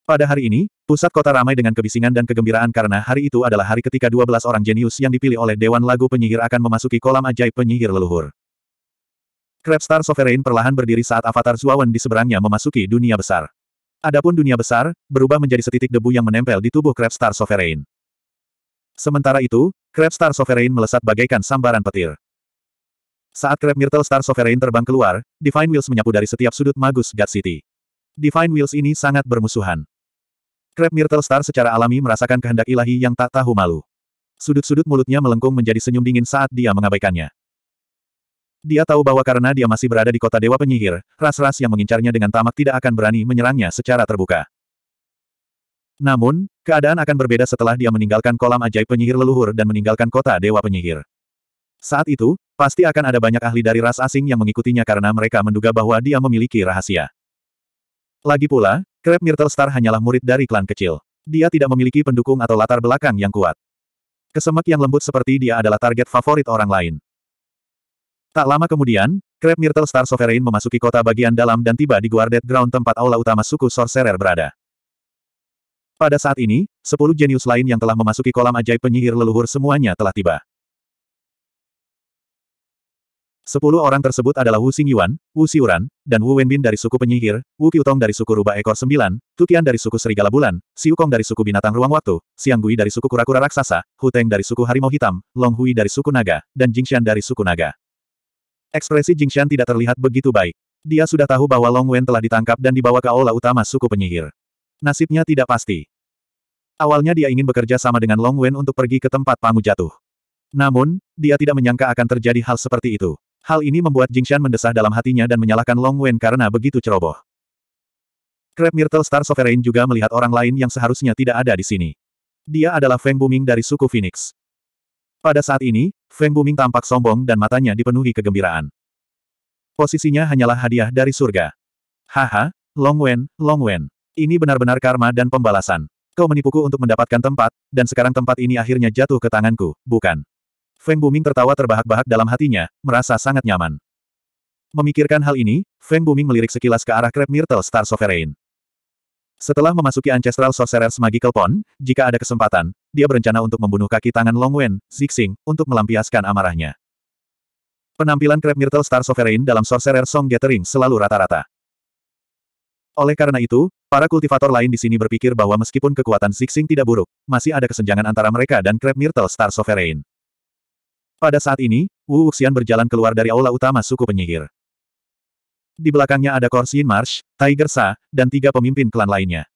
Pada hari ini, pusat kota ramai dengan kebisingan dan kegembiraan karena hari itu adalah hari ketika 12 orang jenius yang dipilih oleh Dewan Lagu Penyihir akan memasuki kolam ajaib penyihir leluhur. Crabstar Sovereign perlahan berdiri saat avatar Zuawan di seberangnya memasuki dunia besar. Adapun dunia besar, berubah menjadi setitik debu yang menempel di tubuh Crabstar Sovereign. Sementara itu, Crabstar Sovereign melesat bagaikan sambaran petir. Saat Crab Myrtle Star Sovereign terbang keluar, Divine Wheels menyapu dari setiap sudut Magus God City. Divine Wheels ini sangat bermusuhan. Crab Myrtle Star secara alami merasakan kehendak ilahi yang tak tahu malu. Sudut-sudut mulutnya melengkung menjadi senyum dingin saat dia mengabaikannya. Dia tahu bahwa karena dia masih berada di kota Dewa Penyihir, ras-ras yang mengincarnya dengan tamak tidak akan berani menyerangnya secara terbuka. Namun, keadaan akan berbeda setelah dia meninggalkan kolam ajaib penyihir leluhur dan meninggalkan kota Dewa Penyihir. Saat itu, pasti akan ada banyak ahli dari ras asing yang mengikutinya karena mereka menduga bahwa dia memiliki rahasia. Lagi pula, Krep Myrtle Star hanyalah murid dari klan kecil. Dia tidak memiliki pendukung atau latar belakang yang kuat. Kesemek yang lembut seperti dia adalah target favorit orang lain. Tak lama kemudian, Crab Myrtle Star Sovereign memasuki kota bagian dalam dan tiba di Guarded Ground tempat aula utama suku Sorcerer berada. Pada saat ini, sepuluh jenius lain yang telah memasuki kolam ajaib penyihir leluhur semuanya telah tiba. Sepuluh orang tersebut adalah Wu Xingyuan, Wu Siuran, dan Wu Wenbin dari suku penyihir, Wu Qiutong dari suku rubah ekor sembilan, Tukian dari suku serigala bulan, Xiu Kong dari suku binatang ruang waktu, Xiang Gui dari suku kura-kura raksasa, Hu Teng dari suku harimau hitam, Long Hui dari suku naga, dan Jingxian dari suku naga. Ekspresi Jingshan tidak terlihat begitu baik. Dia sudah tahu bahwa Long Wen telah ditangkap dan dibawa ke aula utama suku penyihir. Nasibnya tidak pasti. Awalnya dia ingin bekerja sama dengan Long Wen untuk pergi ke tempat Pamu jatuh. Namun, dia tidak menyangka akan terjadi hal seperti itu. Hal ini membuat Jingshan mendesah dalam hatinya dan menyalahkan Long Wen karena begitu ceroboh. Crab Myrtle Star Sovereign juga melihat orang lain yang seharusnya tidak ada di sini. Dia adalah Feng Buming dari suku Phoenix. Pada saat ini, Feng Buming tampak sombong dan matanya dipenuhi kegembiraan. Posisinya hanyalah hadiah dari surga. Haha, Long Wen, Long Wen. Ini benar-benar karma dan pembalasan. Kau menipuku untuk mendapatkan tempat, dan sekarang tempat ini akhirnya jatuh ke tanganku, bukan? Feng Buming tertawa terbahak-bahak dalam hatinya, merasa sangat nyaman. Memikirkan hal ini, Feng Buming melirik sekilas ke arah Crab Myrtle Star Sovereign. Setelah memasuki Ancestral Sorcerer's Magical Pond, jika ada kesempatan, dia berencana untuk membunuh kaki tangan Long Wen, Zixing, untuk melampiaskan amarahnya. Penampilan Crab Myrtle Star Sovereign dalam Sorcerer Song Gathering selalu rata-rata. Oleh karena itu, para kultivator lain di sini berpikir bahwa meskipun kekuatan Zixing tidak buruk, masih ada kesenjangan antara mereka dan Crab Myrtle Star Sovereign. Pada saat ini, Wu Wuxian berjalan keluar dari aula utama suku penyihir. Di belakangnya ada Korsin Marsh, Tiger Sa, dan tiga pemimpin klan lainnya.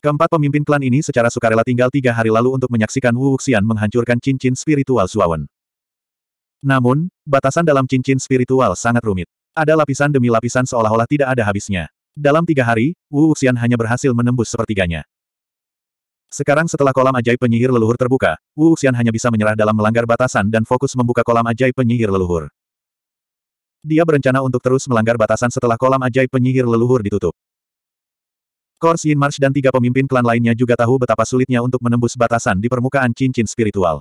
Keempat pemimpin klan ini secara sukarela tinggal tiga hari lalu untuk menyaksikan Wu Xian menghancurkan cincin spiritual Suawen. Namun, batasan dalam cincin spiritual sangat rumit. Ada lapisan demi lapisan seolah-olah tidak ada habisnya. Dalam tiga hari, Wu Xian hanya berhasil menembus sepertiganya. Sekarang setelah kolam ajaib penyihir leluhur terbuka, Wu Xian hanya bisa menyerah dalam melanggar batasan dan fokus membuka kolam ajaib penyihir leluhur. Dia berencana untuk terus melanggar batasan setelah kolam ajaib penyihir leluhur ditutup. Kors Yin Marsh dan tiga pemimpin klan lainnya juga tahu betapa sulitnya untuk menembus batasan di permukaan cincin spiritual.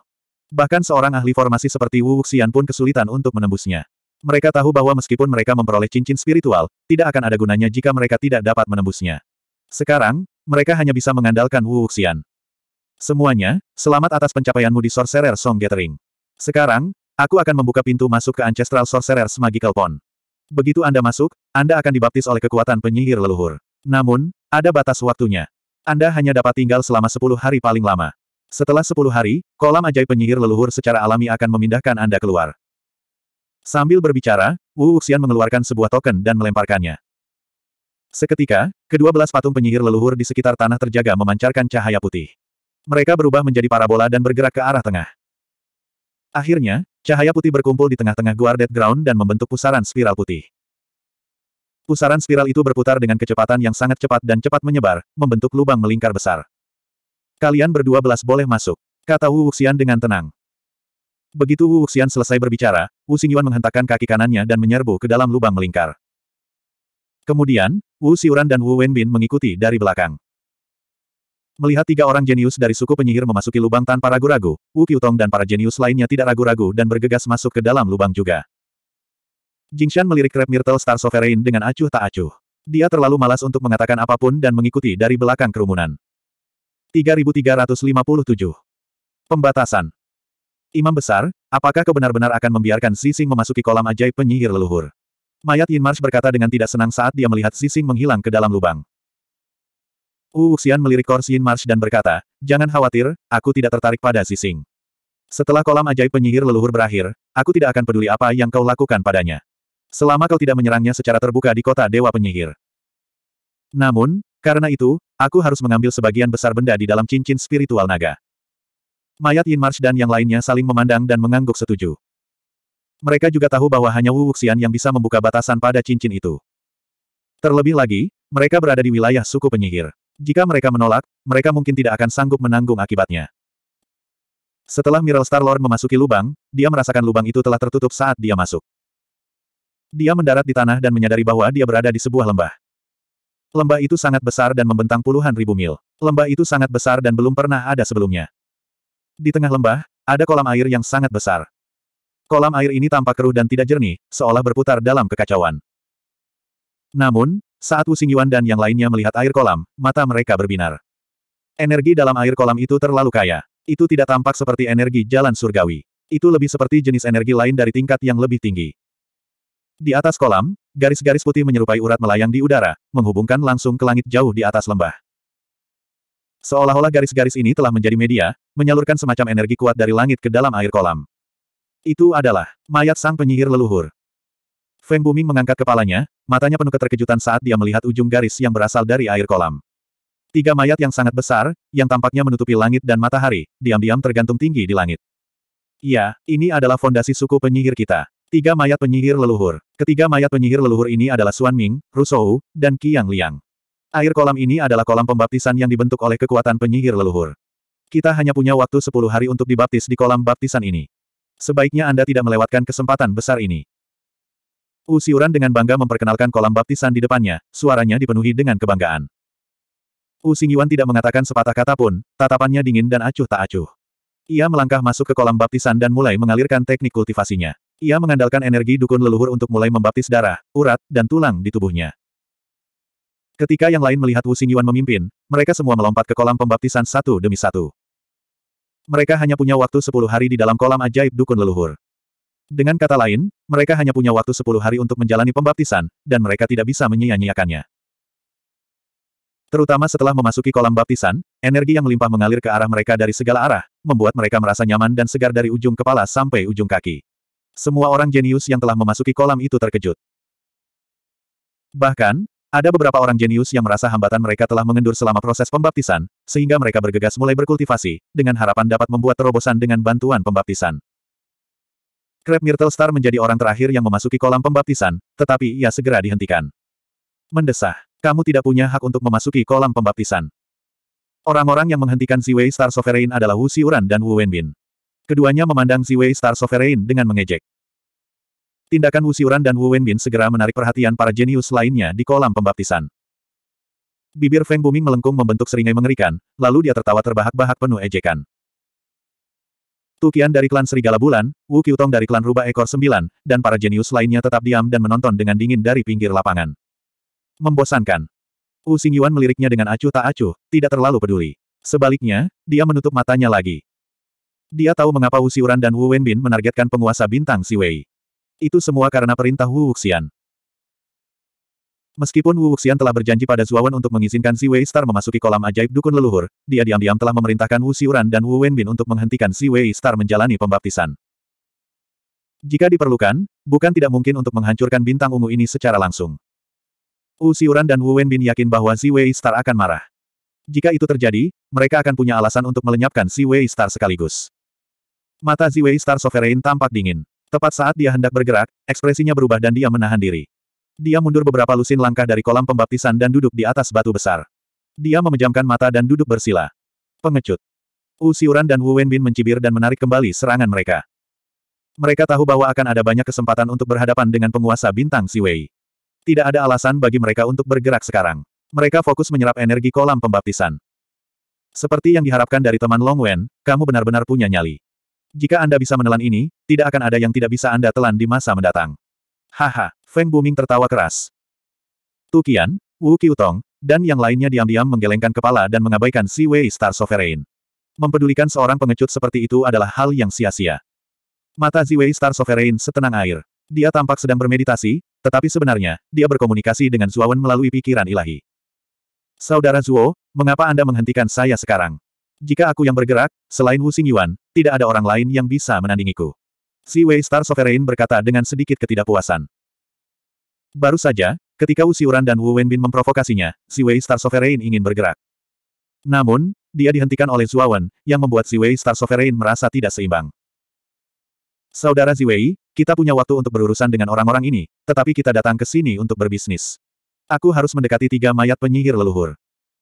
Bahkan seorang ahli formasi seperti Wu Wuxian pun kesulitan untuk menembusnya. Mereka tahu bahwa meskipun mereka memperoleh cincin spiritual, tidak akan ada gunanya jika mereka tidak dapat menembusnya. Sekarang, mereka hanya bisa mengandalkan Wu Wuxian. Semuanya, selamat atas pencapaianmu di Sorcerer Song Gathering. Sekarang, aku akan membuka pintu masuk ke Ancestral Sorcerer Magical Pond. Begitu Anda masuk, Anda akan dibaptis oleh kekuatan penyihir leluhur. Namun, ada batas waktunya. Anda hanya dapat tinggal selama 10 hari paling lama. Setelah 10 hari, kolam ajaib penyihir leluhur secara alami akan memindahkan Anda keluar. Sambil berbicara, Wu Wuxian mengeluarkan sebuah token dan melemparkannya. Seketika, kedua belas patung penyihir leluhur di sekitar tanah terjaga memancarkan cahaya putih. Mereka berubah menjadi parabola dan bergerak ke arah tengah. Akhirnya, cahaya putih berkumpul di tengah-tengah Guarded Ground dan membentuk pusaran spiral putih. Pusaran spiral itu berputar dengan kecepatan yang sangat cepat dan cepat menyebar, membentuk lubang melingkar besar. Kalian berdua belas boleh masuk, kata Wu Wuxian dengan tenang. Begitu Wu Wuxian selesai berbicara, Wu Xingyuan menghentakkan kaki kanannya dan menyerbu ke dalam lubang melingkar. Kemudian, Wu Siuran dan Wu Wenbin mengikuti dari belakang. Melihat tiga orang jenius dari suku penyihir memasuki lubang tanpa ragu-ragu, Wu Qiutong dan para jenius lainnya tidak ragu-ragu dan bergegas masuk ke dalam lubang juga. Jingshan melirik Crab Myrtle Star Sovereign dengan acuh tak acuh. Dia terlalu malas untuk mengatakan apapun dan mengikuti dari belakang kerumunan. 3357. Pembatasan. Imam besar, apakah kau benar-benar akan membiarkan Sising memasuki kolam ajaib penyihir leluhur? Mayat Yin Marsh berkata dengan tidak senang saat dia melihat Sising menghilang ke dalam lubang. Wu Wuxian melirik Kors Yin Marsh dan berkata, Jangan khawatir, aku tidak tertarik pada Sising. Setelah kolam ajaib penyihir leluhur berakhir, aku tidak akan peduli apa yang kau lakukan padanya. Selama kau tidak menyerangnya secara terbuka di kota Dewa Penyihir. Namun, karena itu, aku harus mengambil sebagian besar benda di dalam cincin spiritual naga. Mayat Yin March dan yang lainnya saling memandang dan mengangguk setuju. Mereka juga tahu bahwa hanya Wu Wuxian yang bisa membuka batasan pada cincin itu. Terlebih lagi, mereka berada di wilayah suku penyihir. Jika mereka menolak, mereka mungkin tidak akan sanggup menanggung akibatnya. Setelah Miral Star-Lord memasuki lubang, dia merasakan lubang itu telah tertutup saat dia masuk. Dia mendarat di tanah dan menyadari bahwa dia berada di sebuah lembah. Lembah itu sangat besar dan membentang puluhan ribu mil. Lembah itu sangat besar dan belum pernah ada sebelumnya. Di tengah lembah, ada kolam air yang sangat besar. Kolam air ini tampak keruh dan tidak jernih, seolah berputar dalam kekacauan. Namun, saat Wu Xingyuan dan yang lainnya melihat air kolam, mata mereka berbinar. Energi dalam air kolam itu terlalu kaya. Itu tidak tampak seperti energi jalan surgawi. Itu lebih seperti jenis energi lain dari tingkat yang lebih tinggi. Di atas kolam, garis-garis putih menyerupai urat melayang di udara, menghubungkan langsung ke langit jauh di atas lembah. Seolah-olah garis-garis ini telah menjadi media, menyalurkan semacam energi kuat dari langit ke dalam air kolam. Itu adalah mayat sang penyihir leluhur. Feng Buming mengangkat kepalanya, matanya penuh keterkejutan saat dia melihat ujung garis yang berasal dari air kolam. Tiga mayat yang sangat besar, yang tampaknya menutupi langit dan matahari, diam-diam tergantung tinggi di langit. Ya, ini adalah fondasi suku penyihir kita. Tiga mayat penyihir leluhur. Ketiga mayat penyihir leluhur ini adalah Suan Ming, Rusou, dan Qiang Liang. Air kolam ini adalah kolam pembaptisan yang dibentuk oleh kekuatan penyihir leluhur. Kita hanya punya waktu sepuluh hari untuk dibaptis di kolam baptisan ini. Sebaiknya Anda tidak melewatkan kesempatan besar ini. Usiuran dengan bangga memperkenalkan kolam baptisan di depannya, suaranya dipenuhi dengan kebanggaan. Using tidak mengatakan sepatah kata pun, tatapannya dingin dan acuh tak acuh. Ia melangkah masuk ke kolam baptisan dan mulai mengalirkan teknik kultivasinya. Ia mengandalkan energi dukun leluhur untuk mulai membaptis darah, urat, dan tulang di tubuhnya. Ketika yang lain melihat Wu Xingyuan memimpin, mereka semua melompat ke kolam pembaptisan satu demi satu. Mereka hanya punya waktu sepuluh hari di dalam kolam ajaib dukun leluhur. Dengan kata lain, mereka hanya punya waktu sepuluh hari untuk menjalani pembaptisan, dan mereka tidak bisa menyia-nyiakannya. Terutama setelah memasuki kolam baptisan, energi yang melimpah mengalir ke arah mereka dari segala arah, membuat mereka merasa nyaman dan segar dari ujung kepala sampai ujung kaki. Semua orang jenius yang telah memasuki kolam itu terkejut. Bahkan, ada beberapa orang jenius yang merasa hambatan mereka telah mengendur selama proses pembaptisan, sehingga mereka bergegas mulai berkultivasi, dengan harapan dapat membuat terobosan dengan bantuan pembaptisan. Crab Myrtle Star menjadi orang terakhir yang memasuki kolam pembaptisan, tetapi ia segera dihentikan. Mendesah, kamu tidak punya hak untuk memasuki kolam pembaptisan. Orang-orang yang menghentikan Ziwei Star Sovereign adalah Wu Siuran dan Wu Wenbin. Keduanya memandang Ziwei Star Sovereign dengan mengejek. Tindakan Wu dan Wu Wenbin segera menarik perhatian para jenius lainnya di kolam pembaptisan. Bibir Feng Buming melengkung membentuk seringai mengerikan, lalu dia tertawa terbahak-bahak penuh ejekan. Tukian dari klan Serigala Bulan, Wu Qiutong dari klan Rubah Ekor Sembilan, dan para jenius lainnya tetap diam dan menonton dengan dingin dari pinggir lapangan. Membosankan. Wu Xingyuan meliriknya dengan acuh tak acuh, tidak terlalu peduli. Sebaliknya, dia menutup matanya lagi. Dia tahu mengapa Wu Xiuran dan Wu Wenbin menargetkan penguasa bintang Si Wei. Itu semua karena perintah Wu Wuxian. Meskipun Wu Wuxian telah berjanji pada Zuawan untuk mengizinkan Si Wei Star memasuki kolam ajaib dukun leluhur, dia diam-diam telah memerintahkan Wu Xiuran dan Wu Wenbin untuk menghentikan Si Wei Star menjalani pembaptisan. Jika diperlukan, bukan tidak mungkin untuk menghancurkan bintang ungu ini secara langsung. Wu Xiuran dan Wu Wenbin yakin bahwa Si Wei Star akan marah. Jika itu terjadi, mereka akan punya alasan untuk melenyapkan Si Wei Star sekaligus. Mata Ziwei Star Sovereign tampak dingin. Tepat saat dia hendak bergerak, ekspresinya berubah dan dia menahan diri. Dia mundur beberapa lusin langkah dari kolam pembaptisan dan duduk di atas batu besar. Dia memejamkan mata dan duduk bersila. Pengecut. Wu Xiuran dan Wu Wenbin mencibir dan menarik kembali serangan mereka. Mereka tahu bahwa akan ada banyak kesempatan untuk berhadapan dengan penguasa bintang Siwei. Tidak ada alasan bagi mereka untuk bergerak sekarang. Mereka fokus menyerap energi kolam pembaptisan. Seperti yang diharapkan dari teman Long Wen, kamu benar-benar punya nyali. Jika Anda bisa menelan ini, tidak akan ada yang tidak bisa Anda telan di masa mendatang. Haha, Feng Buming tertawa keras. Tu Qian, Wu Qiutong, dan yang lainnya diam-diam menggelengkan kepala dan mengabaikan Si Wei Star Sovereign. Mempedulikan seorang pengecut seperti itu adalah hal yang sia-sia. Mata Si Wei Star Sovereign setenang air. Dia tampak sedang bermeditasi, tetapi sebenarnya, dia berkomunikasi dengan Zuowen melalui pikiran ilahi. Saudara Zuo, mengapa Anda menghentikan saya sekarang? Jika aku yang bergerak, selain Wu Xingyuan, tidak ada orang lain yang bisa menandingiku. Si Wei Star Sovereign berkata dengan sedikit ketidakpuasan. Baru saja, ketika Wu Xiuran dan Wu Wenbin memprovokasinya, si Wei Star Sovereign ingin bergerak. Namun, dia dihentikan oleh Zuawan, yang membuat si Wei Star Sovereign merasa tidak seimbang. Saudara Ziwei, kita punya waktu untuk berurusan dengan orang-orang ini, tetapi kita datang ke sini untuk berbisnis. Aku harus mendekati tiga mayat penyihir leluhur.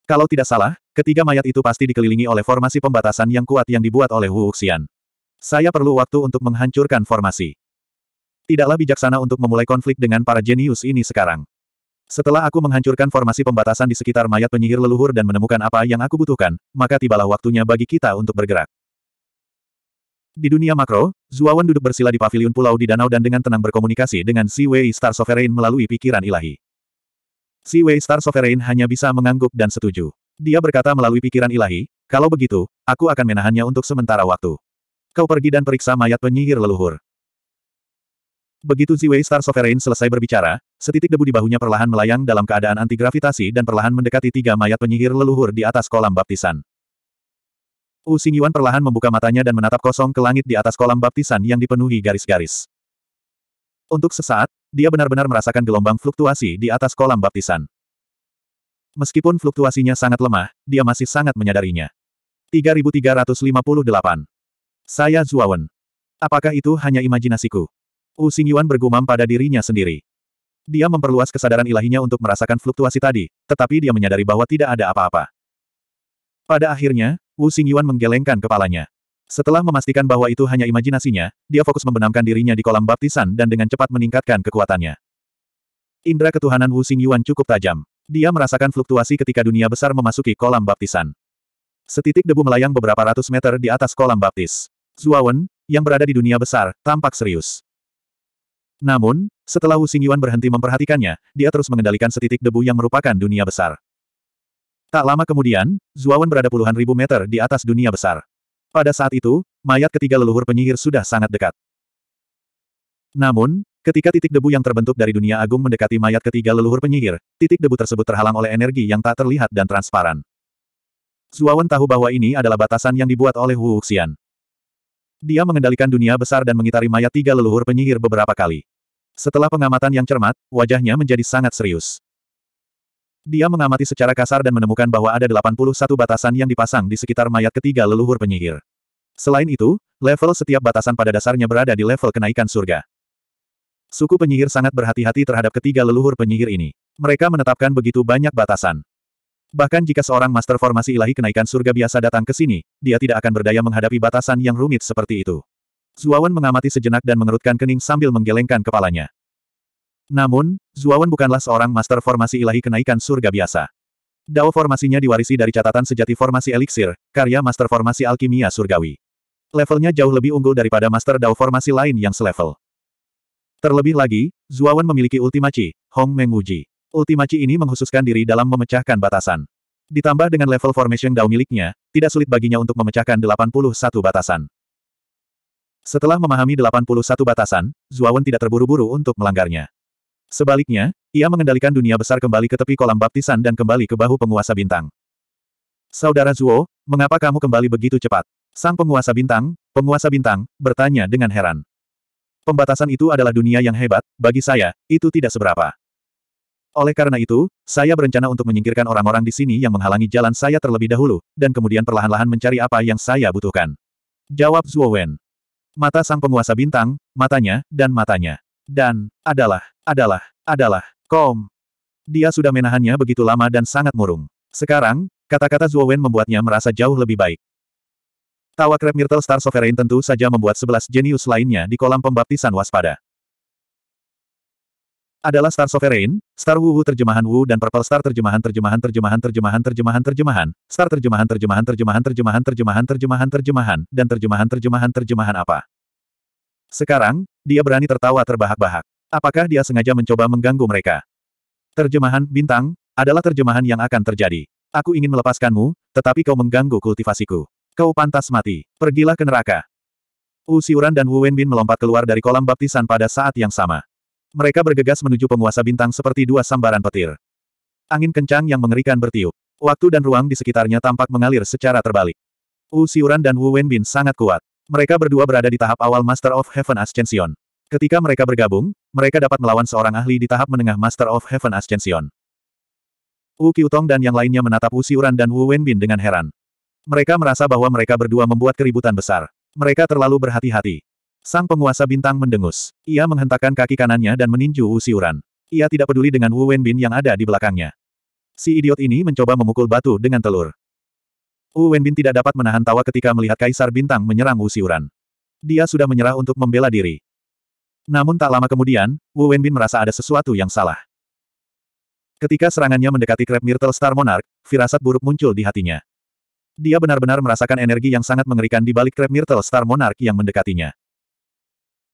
Kalau tidak salah, ketiga mayat itu pasti dikelilingi oleh formasi pembatasan yang kuat yang dibuat oleh Wu Xian. Saya perlu waktu untuk menghancurkan formasi. Tidaklah bijaksana untuk memulai konflik dengan para jenius ini sekarang. Setelah aku menghancurkan formasi pembatasan di sekitar mayat penyihir leluhur dan menemukan apa yang aku butuhkan, maka tibalah waktunya bagi kita untuk bergerak. Di dunia makro, Zuawan duduk bersila di paviliun pulau di danau dan dengan tenang berkomunikasi dengan Si Wei Star Sovereign melalui pikiran ilahi. Si Wei Star Sovereign hanya bisa mengangguk dan setuju. Dia berkata melalui pikiran ilahi, kalau begitu, aku akan menahannya untuk sementara waktu. Kau pergi dan periksa mayat penyihir leluhur. Begitu Ziwei Star Sovereign selesai berbicara, setitik debu di bahunya perlahan melayang dalam keadaan anti gravitasi dan perlahan mendekati tiga mayat penyihir leluhur di atas kolam baptisan. Wu Xingyuan perlahan membuka matanya dan menatap kosong ke langit di atas kolam baptisan yang dipenuhi garis-garis. Untuk sesaat, dia benar-benar merasakan gelombang fluktuasi di atas kolam baptisan. Meskipun fluktuasinya sangat lemah, dia masih sangat menyadarinya. 3358. Saya Zuawan. Apakah itu hanya imajinasiku? Wu Xingyuan bergumam pada dirinya sendiri. Dia memperluas kesadaran ilahinya untuk merasakan fluktuasi tadi, tetapi dia menyadari bahwa tidak ada apa-apa. Pada akhirnya, Wu Xingyuan menggelengkan kepalanya. Setelah memastikan bahwa itu hanya imajinasinya, dia fokus membenamkan dirinya di kolam baptisan dan dengan cepat meningkatkan kekuatannya. Indra ketuhanan Wu Xing Yuan cukup tajam. Dia merasakan fluktuasi ketika dunia besar memasuki kolam baptisan. Setitik debu melayang beberapa ratus meter di atas kolam baptis. Zuawan, yang berada di dunia besar, tampak serius. Namun, setelah Wu Xing Yuan berhenti memperhatikannya, dia terus mengendalikan setitik debu yang merupakan dunia besar. Tak lama kemudian, Zuawan berada puluhan ribu meter di atas dunia besar. Pada saat itu, mayat ketiga leluhur penyihir sudah sangat dekat. Namun, ketika titik debu yang terbentuk dari dunia agung mendekati mayat ketiga leluhur penyihir, titik debu tersebut terhalang oleh energi yang tak terlihat dan transparan. Zuawan tahu bahwa ini adalah batasan yang dibuat oleh Wu Xian. Dia mengendalikan dunia besar dan mengitari mayat tiga leluhur penyihir beberapa kali. Setelah pengamatan yang cermat, wajahnya menjadi sangat serius. Dia mengamati secara kasar dan menemukan bahwa ada 81 batasan yang dipasang di sekitar mayat ketiga leluhur penyihir. Selain itu, level setiap batasan pada dasarnya berada di level kenaikan surga. Suku penyihir sangat berhati-hati terhadap ketiga leluhur penyihir ini. Mereka menetapkan begitu banyak batasan. Bahkan jika seorang master formasi ilahi kenaikan surga biasa datang ke sini, dia tidak akan berdaya menghadapi batasan yang rumit seperti itu. Zuawan mengamati sejenak dan mengerutkan kening sambil menggelengkan kepalanya. Namun, Zuawan bukanlah seorang master formasi ilahi kenaikan surga biasa. Dao formasinya diwarisi dari catatan sejati formasi eliksir, karya master formasi alkimia surgawi. Levelnya jauh lebih unggul daripada master Dao formasi lain yang selevel. Terlebih lagi, Zuawan memiliki ultimaci, Hong Meng Wuji. Ultimaci ini menghususkan diri dalam memecahkan batasan. Ditambah dengan level formation Dao miliknya, tidak sulit baginya untuk memecahkan 81 batasan. Setelah memahami 81 batasan, Zuawan tidak terburu-buru untuk melanggarnya. Sebaliknya, ia mengendalikan dunia besar kembali ke tepi kolam baptisan dan kembali ke bahu penguasa bintang. Saudara Zuo, mengapa kamu kembali begitu cepat? Sang penguasa bintang, penguasa bintang, bertanya dengan heran. Pembatasan itu adalah dunia yang hebat, bagi saya, itu tidak seberapa. Oleh karena itu, saya berencana untuk menyingkirkan orang-orang di sini yang menghalangi jalan saya terlebih dahulu, dan kemudian perlahan-lahan mencari apa yang saya butuhkan. Jawab Zuo Wen. Mata sang penguasa bintang, matanya, dan matanya. Dan, adalah, adalah, adalah, kom. Dia sudah menahannya begitu lama dan sangat murung. Sekarang, kata-kata Zuo Wen membuatnya merasa jauh lebih baik. Tawa Crab Myrtle Star Sovereign tentu saja membuat sebelas jenius lainnya di kolam pembaptisan waspada. Adalah Star Sovereign, Star Wu Wu terjemahan Wu dan Purple Star terjemahan terjemahan terjemahan terjemahan terjemahan terjemahan, Star terjemahan terjemahan terjemahan terjemahan terjemahan terjemahan terjemahan, dan terjemahan terjemahan terjemahan apa. Sekarang, dia berani tertawa terbahak-bahak. Apakah dia sengaja mencoba mengganggu mereka? Terjemahan bintang adalah terjemahan yang akan terjadi. Aku ingin melepaskanmu, tetapi kau mengganggu kultivasiku. Kau pantas mati. Pergilah ke neraka. Wu Siuran dan Wu Wenbin melompat keluar dari kolam baptisan pada saat yang sama. Mereka bergegas menuju penguasa bintang seperti dua sambaran petir. Angin kencang yang mengerikan bertiup. Waktu dan ruang di sekitarnya tampak mengalir secara terbalik. Wu Siuran dan Wu Wenbin sangat kuat. Mereka berdua berada di tahap awal Master of Heaven Ascension. Ketika mereka bergabung, mereka dapat melawan seorang ahli di tahap menengah Master of Heaven Ascension. Wu Qiutong dan yang lainnya menatap Wu Siuran dan Wu Wenbin dengan heran. Mereka merasa bahwa mereka berdua membuat keributan besar. Mereka terlalu berhati-hati. Sang penguasa bintang mendengus. Ia menghentakkan kaki kanannya dan meninju Wu Siuran. Ia tidak peduli dengan Wu Wenbin yang ada di belakangnya. Si idiot ini mencoba memukul batu dengan telur. Wu Wenbin tidak dapat menahan tawa ketika melihat Kaisar Bintang menyerang Wu Siuran. Dia sudah menyerah untuk membela diri. Namun tak lama kemudian, Wu Wenbin merasa ada sesuatu yang salah. Ketika serangannya mendekati Crab Myrtle Star Monarch, firasat buruk muncul di hatinya. Dia benar-benar merasakan energi yang sangat mengerikan di balik Crab Myrtle Star Monarch yang mendekatinya.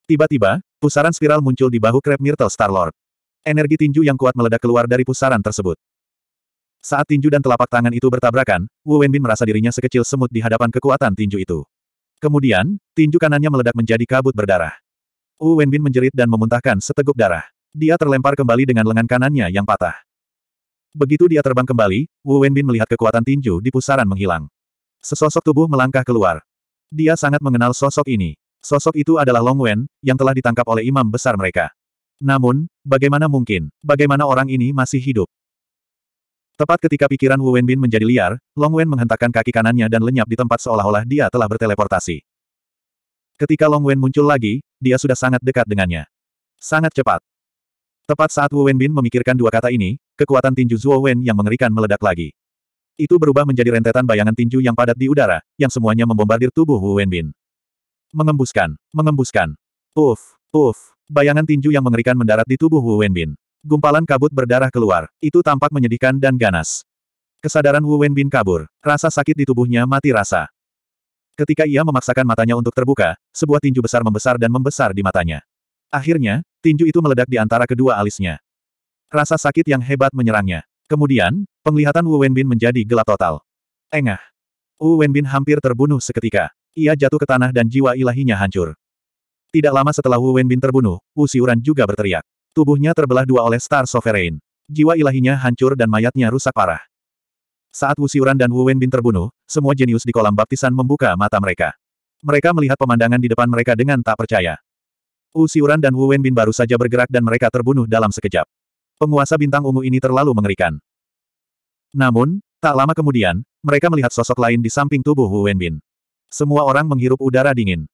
Tiba-tiba, pusaran spiral muncul di bahu Crab Myrtle Star Lord. Energi tinju yang kuat meledak keluar dari pusaran tersebut. Saat tinju dan telapak tangan itu bertabrakan, Wu Wenbin merasa dirinya sekecil semut di hadapan kekuatan tinju itu. Kemudian, tinju kanannya meledak menjadi kabut berdarah. Wu Wenbin menjerit dan memuntahkan seteguk darah. Dia terlempar kembali dengan lengan kanannya yang patah. Begitu dia terbang kembali, Wu Wenbin melihat kekuatan tinju di pusaran menghilang. Sesosok tubuh melangkah keluar. Dia sangat mengenal sosok ini. Sosok itu adalah Long Wen, yang telah ditangkap oleh imam besar mereka. Namun, bagaimana mungkin, bagaimana orang ini masih hidup? Tepat ketika pikiran Wu Wenbin menjadi liar, Long Wen menghentakkan kaki kanannya dan lenyap di tempat seolah-olah dia telah berteleportasi. Ketika Long Wen muncul lagi, dia sudah sangat dekat dengannya. Sangat cepat. Tepat saat Wu Wenbin memikirkan dua kata ini, kekuatan tinju Zuo Wen yang mengerikan meledak lagi. Itu berubah menjadi rentetan bayangan tinju yang padat di udara, yang semuanya membombardir tubuh Wu Wenbin. Mengembuskan, mengembuskan. Uf, uf, Bayangan tinju yang mengerikan mendarat di tubuh Wu Wenbin. Gumpalan kabut berdarah keluar. Itu tampak menyedihkan dan ganas. Kesadaran Wu Wenbin kabur. Rasa sakit di tubuhnya mati rasa. Ketika ia memaksakan matanya untuk terbuka, sebuah tinju besar membesar dan membesar di matanya. Akhirnya, tinju itu meledak di antara kedua alisnya. Rasa sakit yang hebat menyerangnya. Kemudian, penglihatan Wu Wenbin menjadi gelap total. Engah. Wu Wenbin hampir terbunuh seketika. Ia jatuh ke tanah dan jiwa ilahinya hancur. Tidak lama setelah Wu Wenbin terbunuh, Wu Siuran juga berteriak. Tubuhnya terbelah dua oleh Star Sovereign. Jiwa ilahinya hancur dan mayatnya rusak parah. Saat Wu Siuran dan Wu Wenbin terbunuh, semua jenius di kolam baptisan membuka mata mereka. Mereka melihat pemandangan di depan mereka dengan tak percaya. Wu Siuran dan Wu Wenbin baru saja bergerak dan mereka terbunuh dalam sekejap. Penguasa bintang ungu ini terlalu mengerikan. Namun, tak lama kemudian, mereka melihat sosok lain di samping tubuh Wu Wenbin. Semua orang menghirup udara dingin.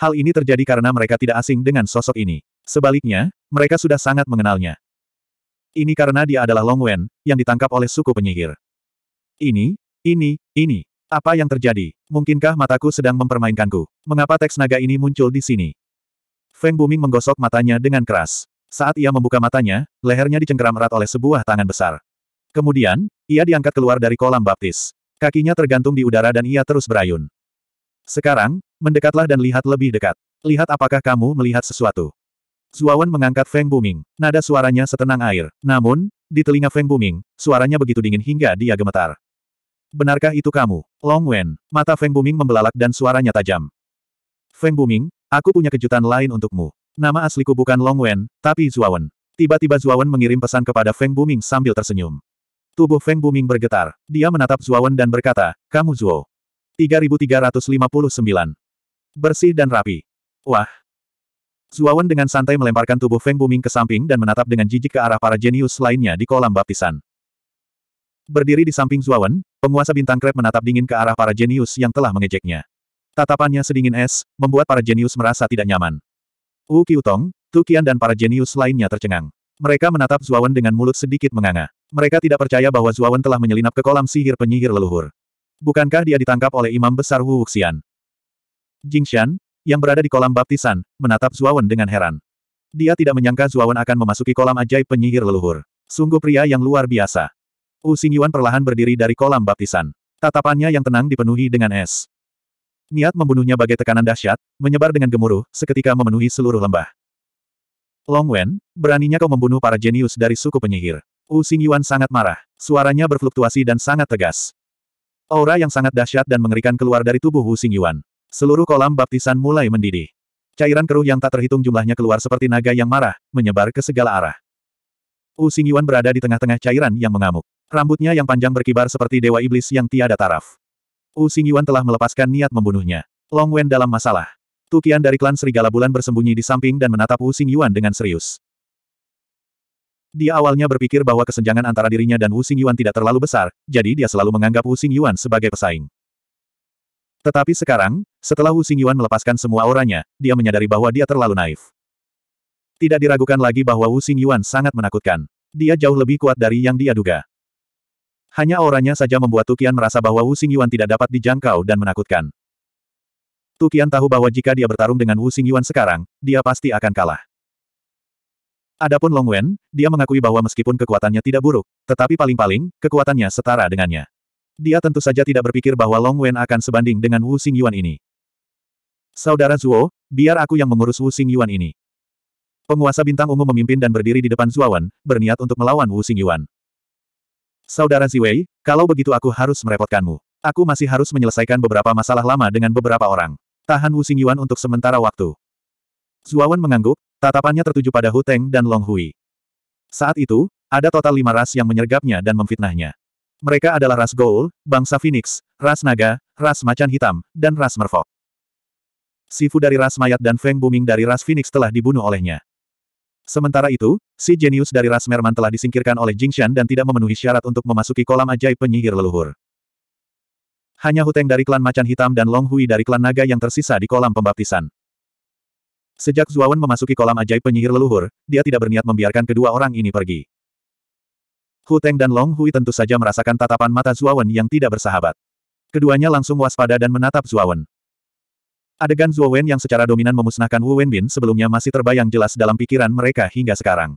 Hal ini terjadi karena mereka tidak asing dengan sosok ini. Sebaliknya, mereka sudah sangat mengenalnya. Ini karena dia adalah Long Wen, yang ditangkap oleh suku penyihir. Ini, ini, ini. Apa yang terjadi? Mungkinkah mataku sedang mempermainkanku? Mengapa teks naga ini muncul di sini? Feng Buming menggosok matanya dengan keras. Saat ia membuka matanya, lehernya dicengkeram erat oleh sebuah tangan besar. Kemudian, ia diangkat keluar dari kolam baptis. Kakinya tergantung di udara dan ia terus berayun. Sekarang, mendekatlah dan lihat lebih dekat. Lihat apakah kamu melihat sesuatu. Zuawan mengangkat Feng Buming. Nada suaranya setenang air. Namun, di telinga Feng Buming, suaranya begitu dingin hingga dia gemetar benarkah itu kamu? Long Wen, mata Feng Buming membelalak dan suaranya tajam. Feng Buming, aku punya kejutan lain untukmu. Nama asliku bukan Long Wen, tapi Zuawan. Tiba-tiba Zuawan mengirim pesan kepada Feng Buming sambil tersenyum. Tubuh Feng Buming bergetar. Dia menatap Zuawan dan berkata, kamu Zuo. 3359. Bersih dan rapi. Wah, Zuawan dengan santai melemparkan tubuh Feng Buming ke samping dan menatap dengan jijik ke arah para jenius lainnya di kolam baptisan. Berdiri di samping Zuawan, Penguasa bintang krep menatap dingin ke arah para jenius yang telah mengejeknya. Tatapannya sedingin es, membuat para jenius merasa tidak nyaman. Wu Qiutong, Tu Qian dan para jenius lainnya tercengang. Mereka menatap Zuawan dengan mulut sedikit menganga. Mereka tidak percaya bahwa Zuawan telah menyelinap ke kolam sihir penyihir leluhur. Bukankah dia ditangkap oleh Imam Besar Wu Wuxian? Jingshan, yang berada di kolam baptisan, menatap Zuawan dengan heran. Dia tidak menyangka Zuawan akan memasuki kolam ajaib penyihir leluhur. Sungguh pria yang luar biasa. Wu Xingyuan perlahan berdiri dari kolam baptisan. Tatapannya yang tenang dipenuhi dengan es. Niat membunuhnya bagai tekanan dahsyat, menyebar dengan gemuruh, seketika memenuhi seluruh lembah. Long Wen, beraninya kau membunuh para jenius dari suku penyihir. Wu Xingyuan sangat marah. Suaranya berfluktuasi dan sangat tegas. Aura yang sangat dahsyat dan mengerikan keluar dari tubuh Wu Xingyuan. Seluruh kolam baptisan mulai mendidih. Cairan keruh yang tak terhitung jumlahnya keluar seperti naga yang marah, menyebar ke segala arah. Wu Xingyuan berada di tengah-tengah cairan yang mengamuk. Rambutnya yang panjang berkibar seperti dewa iblis yang tiada taraf. Wu Xingyuan telah melepaskan niat membunuhnya. Long Wen dalam masalah. Tukian dari klan Serigala Bulan bersembunyi di samping dan menatap Wu Xingyuan dengan serius. Dia awalnya berpikir bahwa kesenjangan antara dirinya dan Wu Xingyuan tidak terlalu besar, jadi dia selalu menganggap Wu Xingyuan sebagai pesaing. Tetapi sekarang, setelah Wu Xingyuan melepaskan semua auranya, dia menyadari bahwa dia terlalu naif. Tidak diragukan lagi bahwa Wu Xing Yuan sangat menakutkan. Dia jauh lebih kuat dari yang dia duga. Hanya auranya saja membuat Tukian merasa bahwa Wu Xing Yuan tidak dapat dijangkau dan menakutkan. Tukian tahu bahwa jika dia bertarung dengan Wu Xing Yuan sekarang, dia pasti akan kalah. Adapun Long Wen, dia mengakui bahwa meskipun kekuatannya tidak buruk, tetapi paling-paling, kekuatannya setara dengannya. Dia tentu saja tidak berpikir bahwa Long Wen akan sebanding dengan Wu Xing Yuan ini. Saudara Zuo, biar aku yang mengurus Wu Xing Yuan ini. Penguasa bintang ungu memimpin dan berdiri di depan Zuawan, berniat untuk melawan Wu Xingyuan. Saudara Ziwei, kalau begitu aku harus merepotkanmu. Aku masih harus menyelesaikan beberapa masalah lama dengan beberapa orang. Tahan Wu Xingyuan untuk sementara waktu. Zuawan mengangguk, tatapannya tertuju pada Hu Teng dan Long Hui. Saat itu, ada total lima ras yang menyergapnya dan memfitnahnya. Mereka adalah ras Goul, bangsa Phoenix, ras Naga, ras Macan Hitam, dan ras Merfolk. Sifu dari ras Mayat dan Feng Buming dari ras Phoenix telah dibunuh olehnya. Sementara itu, si jenius dari ras Merman telah disingkirkan oleh Jingshan dan tidak memenuhi syarat untuk memasuki kolam ajaib penyihir leluhur. Hanya Huteng dari klan Macan Hitam dan Long Hui dari klan Naga yang tersisa di kolam pembaptisan. Sejak Zuawan memasuki kolam ajaib penyihir leluhur, dia tidak berniat membiarkan kedua orang ini pergi. Huteng dan Long Hui tentu saja merasakan tatapan mata Zuawan yang tidak bersahabat. Keduanya langsung waspada dan menatap Zuawan. Adegan Zhuo Wen yang secara dominan memusnahkan Wu Wenbin sebelumnya masih terbayang jelas dalam pikiran mereka hingga sekarang.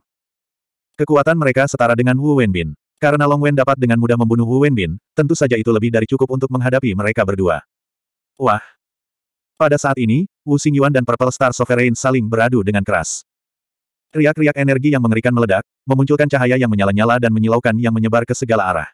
Kekuatan mereka setara dengan Wu Wenbin. Karena Long Wen dapat dengan mudah membunuh Wu Wenbin, tentu saja itu lebih dari cukup untuk menghadapi mereka berdua. Wah! Pada saat ini, Wu Xingyuan dan Purple Star Sovereign saling beradu dengan keras. Riak-riak energi yang mengerikan meledak, memunculkan cahaya yang menyala-nyala dan menyilaukan yang menyebar ke segala arah.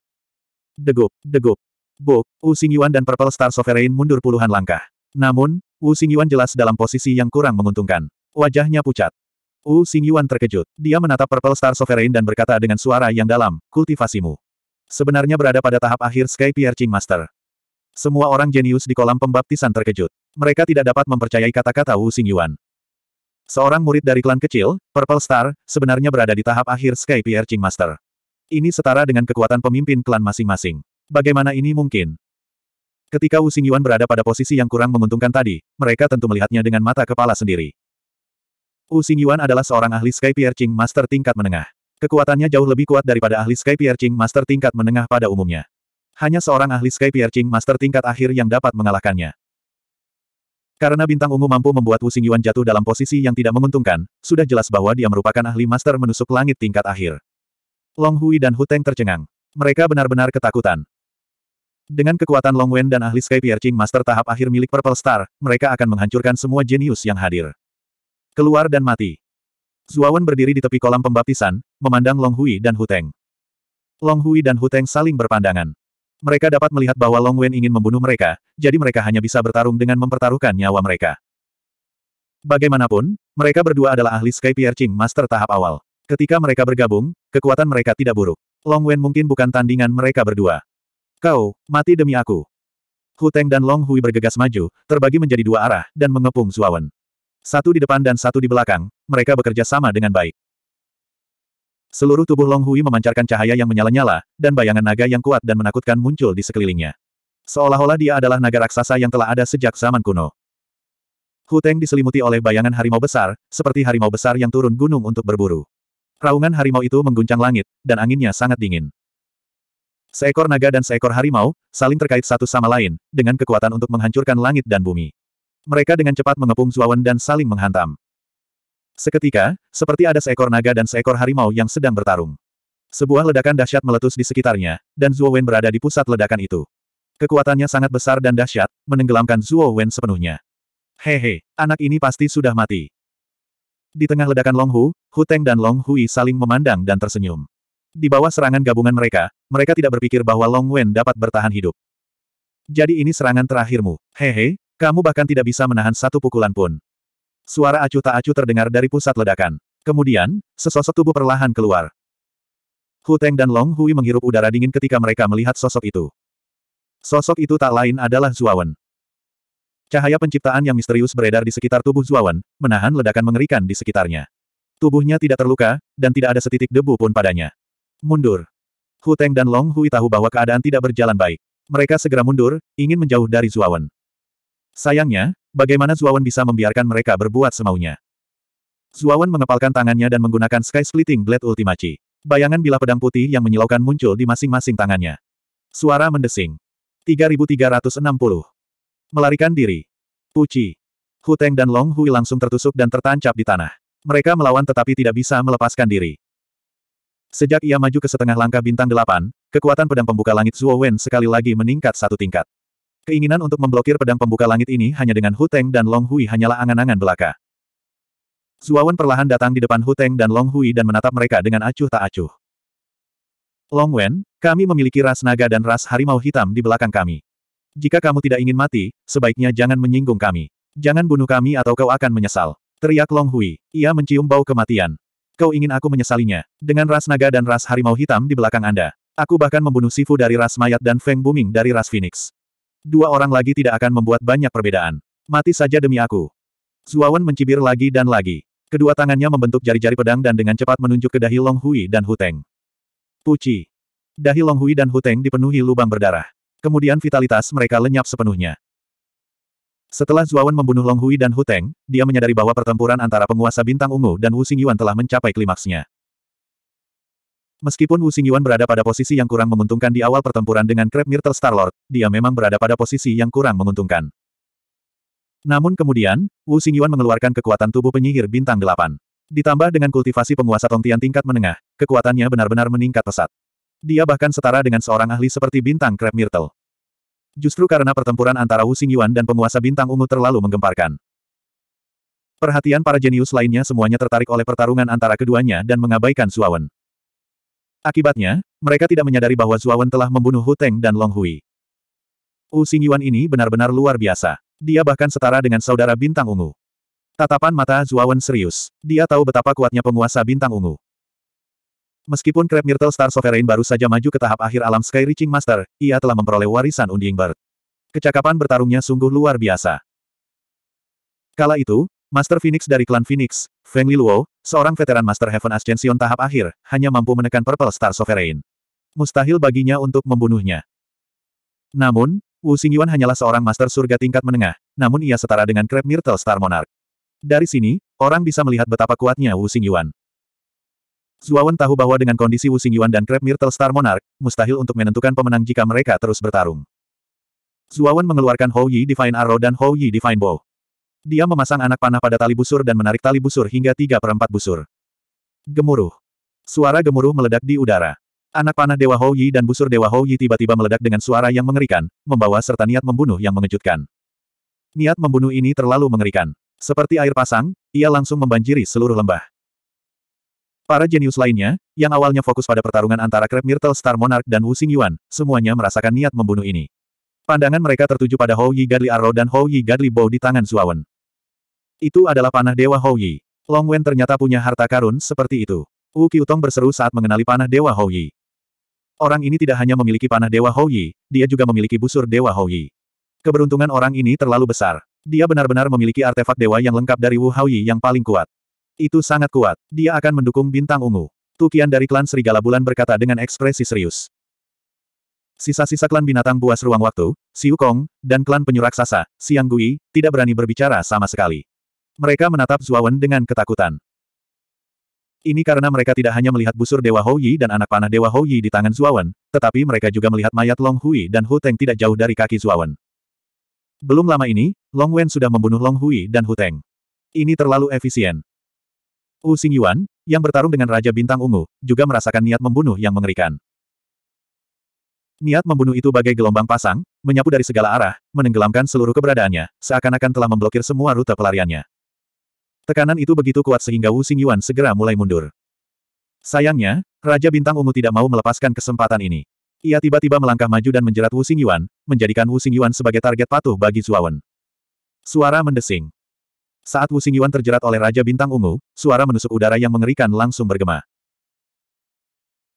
Degup, degup. buk, Wu Xingyuan dan Purple Star Sovereign mundur puluhan langkah. Namun, Wu Xingyuan jelas dalam posisi yang kurang menguntungkan. Wajahnya pucat. Wu Xingyuan terkejut. Dia menatap Purple Star Sovereign dan berkata dengan suara yang dalam, kultivasimu. Sebenarnya berada pada tahap akhir Sky Piercing Master. Semua orang jenius di kolam pembaptisan terkejut. Mereka tidak dapat mempercayai kata-kata Wu Xingyuan. Seorang murid dari klan kecil, Purple Star, sebenarnya berada di tahap akhir Sky Piercing Master. Ini setara dengan kekuatan pemimpin klan masing-masing. Bagaimana ini mungkin? Ketika Wu Xingyuan berada pada posisi yang kurang menguntungkan tadi, mereka tentu melihatnya dengan mata kepala sendiri. Wu Xingyuan adalah seorang ahli Sky Piercing Master tingkat menengah. Kekuatannya jauh lebih kuat daripada ahli Sky Piercing Master tingkat menengah pada umumnya. Hanya seorang ahli Sky Piercing Master tingkat akhir yang dapat mengalahkannya. Karena bintang ungu mampu membuat Wu Xingyuan jatuh dalam posisi yang tidak menguntungkan, sudah jelas bahwa dia merupakan ahli master menusuk langit tingkat akhir. Long Hui dan Hu Teng tercengang. Mereka benar-benar ketakutan. Dengan kekuatan Long Wen dan ahli Sky Piercing Master tahap akhir milik Purple Star, mereka akan menghancurkan semua jenius yang hadir. Keluar dan mati. Zuawan berdiri di tepi kolam pembaptisan, memandang Long Hui dan Huteng. Long Hui dan Huteng saling berpandangan. Mereka dapat melihat bahwa Long Wen ingin membunuh mereka, jadi mereka hanya bisa bertarung dengan mempertaruhkan nyawa mereka. Bagaimanapun, mereka berdua adalah ahli Sky Piercing Master tahap awal. Ketika mereka bergabung, kekuatan mereka tidak buruk. Long Wen mungkin bukan tandingan mereka berdua. Kau, mati demi aku. Hu Teng dan Long Hui bergegas maju, terbagi menjadi dua arah, dan mengepung Zuawan. Satu di depan dan satu di belakang, mereka bekerja sama dengan baik. Seluruh tubuh Long Hui memancarkan cahaya yang menyala-nyala, dan bayangan naga yang kuat dan menakutkan muncul di sekelilingnya. Seolah-olah dia adalah naga raksasa yang telah ada sejak zaman kuno. Hu Teng diselimuti oleh bayangan harimau besar, seperti harimau besar yang turun gunung untuk berburu. Raungan harimau itu mengguncang langit, dan anginnya sangat dingin. Seekor naga dan seekor harimau, saling terkait satu sama lain, dengan kekuatan untuk menghancurkan langit dan bumi. Mereka dengan cepat mengepung Zuawan dan saling menghantam. Seketika, seperti ada seekor naga dan seekor harimau yang sedang bertarung. Sebuah ledakan dahsyat meletus di sekitarnya, dan Zuo Wen berada di pusat ledakan itu. Kekuatannya sangat besar dan dahsyat, menenggelamkan Zuo Wen sepenuhnya. Hehe, anak ini pasti sudah mati. Di tengah ledakan Long Hu, Hu Teng dan Long Hui saling memandang dan tersenyum. Di bawah serangan gabungan mereka, mereka tidak berpikir bahwa Long Wen dapat bertahan hidup. Jadi ini serangan terakhirmu. Hehe, kamu bahkan tidak bisa menahan satu pukulan pun. Suara acuh tak acuh terdengar dari pusat ledakan. Kemudian, sesosok tubuh perlahan keluar. Hu Teng dan Long Hui menghirup udara dingin ketika mereka melihat sosok itu. Sosok itu tak lain adalah Zuawan. Cahaya penciptaan yang misterius beredar di sekitar tubuh Zuawan, menahan ledakan mengerikan di sekitarnya. Tubuhnya tidak terluka, dan tidak ada setitik debu pun padanya. Mundur. Hu Teng dan Long Hui tahu bahwa keadaan tidak berjalan baik. Mereka segera mundur, ingin menjauh dari Zuawan. Sayangnya, bagaimana Zuawan bisa membiarkan mereka berbuat semaunya? Zuawan mengepalkan tangannya dan menggunakan Sky Splitting Blade Ultimaci. Bayangan bilah pedang putih yang menyilaukan muncul di masing-masing tangannya. Suara mendesing. 3360. Melarikan diri. Puci. Hu Teng dan Long Hui langsung tertusuk dan tertancap di tanah. Mereka melawan tetapi tidak bisa melepaskan diri. Sejak ia maju ke setengah langkah bintang delapan, kekuatan pedang pembuka langit Zuo Wen sekali lagi meningkat satu tingkat. Keinginan untuk memblokir pedang pembuka langit ini hanya dengan Hu Teng dan Long Hui hanyalah angan-angan belaka. Wen perlahan datang di depan Hu Teng dan Long Hui dan menatap mereka dengan acuh tak acuh. Long Wen, kami memiliki ras naga dan ras harimau hitam di belakang kami. Jika kamu tidak ingin mati, sebaiknya jangan menyinggung kami. Jangan bunuh kami atau kau akan menyesal. Teriak Long Hui. Ia mencium bau kematian. Kau ingin aku menyesalinya. Dengan ras naga dan ras harimau hitam di belakang Anda. Aku bahkan membunuh Sifu dari ras mayat dan Feng Buming dari ras Phoenix. Dua orang lagi tidak akan membuat banyak perbedaan. Mati saja demi aku. Zuawan mencibir lagi dan lagi. Kedua tangannya membentuk jari-jari pedang dan dengan cepat menunjuk ke dahi Long Hui dan Huteng. Puci. Dahi Long Hui dan Huteng dipenuhi lubang berdarah. Kemudian vitalitas mereka lenyap sepenuhnya. Setelah Zuawan membunuh Long Hui dan Huteng, dia menyadari bahwa pertempuran antara penguasa bintang ungu dan Wu Xingyuan telah mencapai klimaksnya. Meskipun Wu Xingyuan berada pada posisi yang kurang menguntungkan di awal pertempuran dengan Crab Myrtle Starlord, dia memang berada pada posisi yang kurang menguntungkan. Namun kemudian, Wu Xingyuan mengeluarkan kekuatan tubuh penyihir bintang delapan. Ditambah dengan kultivasi penguasa Tongtian tingkat menengah, kekuatannya benar-benar meningkat pesat. Dia bahkan setara dengan seorang ahli seperti bintang Crab Myrtle. Justru karena pertempuran antara Wu Xingyuan dan penguasa bintang ungu terlalu menggemparkan. Perhatian para jenius lainnya semuanya tertarik oleh pertarungan antara keduanya dan mengabaikan Zuawan. Akibatnya, mereka tidak menyadari bahwa Zuawan telah membunuh Hu Teng dan Long Hui. Wu Xingyuan ini benar-benar luar biasa. Dia bahkan setara dengan saudara bintang ungu. Tatapan mata Zuawan serius. Dia tahu betapa kuatnya penguasa bintang ungu. Meskipun Crab Myrtle Star Sovereign baru saja maju ke tahap akhir alam Sky Reaching Master, ia telah memperoleh warisan Undying Bird. Kecakapan bertarungnya sungguh luar biasa. Kala itu, Master Phoenix dari klan Phoenix, Feng Liluo, seorang veteran Master Heaven Ascension tahap akhir, hanya mampu menekan Purple Star Sovereign. Mustahil baginya untuk membunuhnya. Namun, Wu Xingyuan hanyalah seorang Master Surga tingkat menengah, namun ia setara dengan Crab Myrtle Star Monarch. Dari sini, orang bisa melihat betapa kuatnya Wu Xingyuan. Zuawan tahu bahwa dengan kondisi Wu Xingyuan dan Crab Myrtle Star Monarch, mustahil untuk menentukan pemenang jika mereka terus bertarung. Zuawan mengeluarkan Hou Yi Divine Arrow dan Hou Yi Divine Bow. Dia memasang anak panah pada tali busur dan menarik tali busur hingga tiga perempat busur. Gemuruh. Suara gemuruh meledak di udara. Anak panah Dewa Hou Yi dan busur Dewa Hou Yi tiba-tiba meledak dengan suara yang mengerikan, membawa serta niat membunuh yang mengejutkan. Niat membunuh ini terlalu mengerikan. Seperti air pasang, ia langsung membanjiri seluruh lembah. Para jenius lainnya, yang awalnya fokus pada pertarungan antara Crab Myrtle Star Monarch dan Wu Xing Yuan, semuanya merasakan niat membunuh ini. Pandangan mereka tertuju pada Hou Yi Gadli Arrow dan Hou Yi Gadli Bow di tangan Zuawan. Itu adalah panah Dewa Hou Yi. Long Wen ternyata punya harta karun seperti itu. Wu Qiutong berseru saat mengenali panah Dewa Hou Yi. Orang ini tidak hanya memiliki panah Dewa Hou Yi, dia juga memiliki busur Dewa Hou Yi. Keberuntungan orang ini terlalu besar. Dia benar-benar memiliki artefak dewa yang lengkap dari Wu Hou Yi yang paling kuat. Itu sangat kuat. Dia akan mendukung bintang ungu. Tukian dari klan Serigala Bulan berkata dengan ekspresi serius. Sisa-sisa klan binatang buas ruang waktu, Siu Kong, dan klan penyu raksasa, Siang Gui, tidak berani berbicara sama sekali. Mereka menatap Zuawan dengan ketakutan. Ini karena mereka tidak hanya melihat busur Dewa Houyi dan anak panah Dewa Houyi di tangan Zuawan, tetapi mereka juga melihat mayat Long Hui dan Hu Teng tidak jauh dari kaki Zuawan. Belum lama ini, Long Wen sudah membunuh Long Hui dan Hu Teng. Ini terlalu efisien. Wu Xing Yuan, yang bertarung dengan Raja Bintang Ungu, juga merasakan niat membunuh yang mengerikan. Niat membunuh itu bagai gelombang pasang, menyapu dari segala arah, menenggelamkan seluruh keberadaannya, seakan-akan telah memblokir semua rute pelariannya. Tekanan itu begitu kuat sehingga Wu Xing Yuan segera mulai mundur. Sayangnya, Raja Bintang Ungu tidak mau melepaskan kesempatan ini. Ia tiba-tiba melangkah maju dan menjerat Wu Xing Yuan, menjadikan Wu Xing Yuan sebagai target patuh bagi Zuawan. Suara mendesing. Saat Wu Xingyuan terjerat oleh Raja Bintang Ungu, suara menusuk udara yang mengerikan langsung bergema.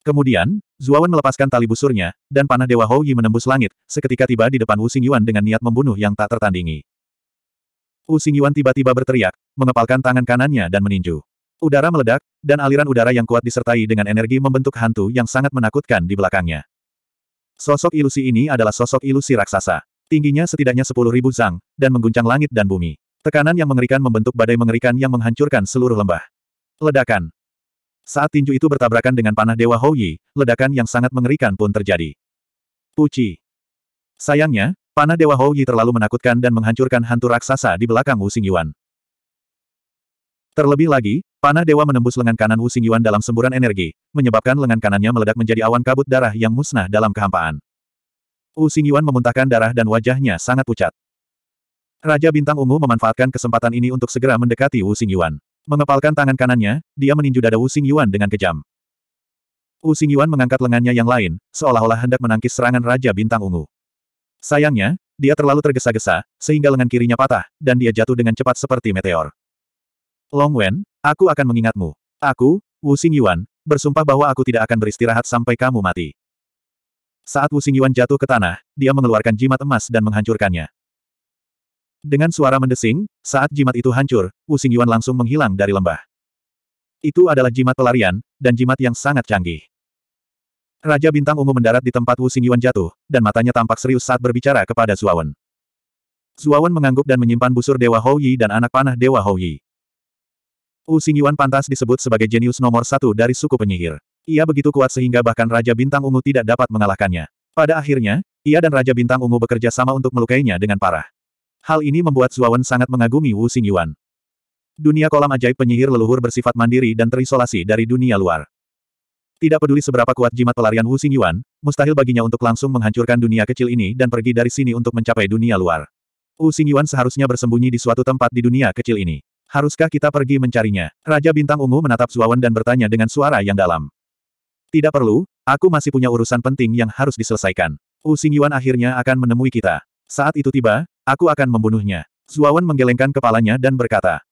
Kemudian, Zuawan melepaskan tali busurnya, dan panah Dewa Hou Yi menembus langit, seketika tiba di depan Wu Xingyuan dengan niat membunuh yang tak tertandingi. Wu Xingyuan tiba-tiba berteriak, mengepalkan tangan kanannya dan meninju. Udara meledak, dan aliran udara yang kuat disertai dengan energi membentuk hantu yang sangat menakutkan di belakangnya. Sosok ilusi ini adalah sosok ilusi raksasa. Tingginya setidaknya 10.000 zang, dan mengguncang langit dan bumi. Tekanan yang mengerikan membentuk badai mengerikan yang menghancurkan seluruh lembah. Ledakan. Saat tinju itu bertabrakan dengan panah Dewa Houyi, ledakan yang sangat mengerikan pun terjadi. Puci. Sayangnya, panah Dewa Houyi terlalu menakutkan dan menghancurkan hantu raksasa di belakang Wu Xingyuan. Terlebih lagi, panah dewa menembus lengan kanan Wu Xingyuan dalam semburan energi, menyebabkan lengan kanannya meledak menjadi awan kabut darah yang musnah dalam kehampaan. Wu Xingyuan memuntahkan darah dan wajahnya sangat pucat. Raja Bintang Ungu memanfaatkan kesempatan ini untuk segera mendekati Wu Xing Yuan. Mengepalkan tangan kanannya, dia meninju dada Wu Xing Yuan dengan kejam. Wu Xing Yuan mengangkat lengannya yang lain, seolah-olah hendak menangkis serangan Raja Bintang Ungu. Sayangnya, dia terlalu tergesa-gesa, sehingga lengan kirinya patah, dan dia jatuh dengan cepat seperti meteor. Long Wen, aku akan mengingatmu. Aku, Wu Xing Yuan, bersumpah bahwa aku tidak akan beristirahat sampai kamu mati. Saat Wu Xing Yuan jatuh ke tanah, dia mengeluarkan jimat emas dan menghancurkannya. Dengan suara mendesing, saat jimat itu hancur, Wu Xingyuan langsung menghilang dari lembah. Itu adalah jimat pelarian, dan jimat yang sangat canggih. Raja Bintang Ungu mendarat di tempat Wu Xingyuan jatuh, dan matanya tampak serius saat berbicara kepada Zuawan. Zuawan mengangguk dan menyimpan busur Dewa Hou Yi dan anak panah Dewa Hou Yi. Wu Xingyuan pantas disebut sebagai jenius nomor satu dari suku penyihir. Ia begitu kuat sehingga bahkan Raja Bintang Ungu tidak dapat mengalahkannya. Pada akhirnya, ia dan Raja Bintang Ungu bekerja sama untuk melukainya dengan parah. Hal ini membuat Zuawan sangat mengagumi Wu Xingyuan. Dunia kolam ajaib penyihir leluhur bersifat mandiri dan terisolasi dari dunia luar. Tidak peduli seberapa kuat jimat pelarian Wu Xingyuan, mustahil baginya untuk langsung menghancurkan dunia kecil ini dan pergi dari sini untuk mencapai dunia luar. Wu Xingyuan seharusnya bersembunyi di suatu tempat di dunia kecil ini. Haruskah kita pergi mencarinya? Raja Bintang Ungu menatap Zuawan dan bertanya dengan suara yang dalam. Tidak perlu, aku masih punya urusan penting yang harus diselesaikan. Wu Xingyuan akhirnya akan menemui kita. Saat itu tiba, Aku akan membunuhnya. Zuawan menggelengkan kepalanya dan berkata,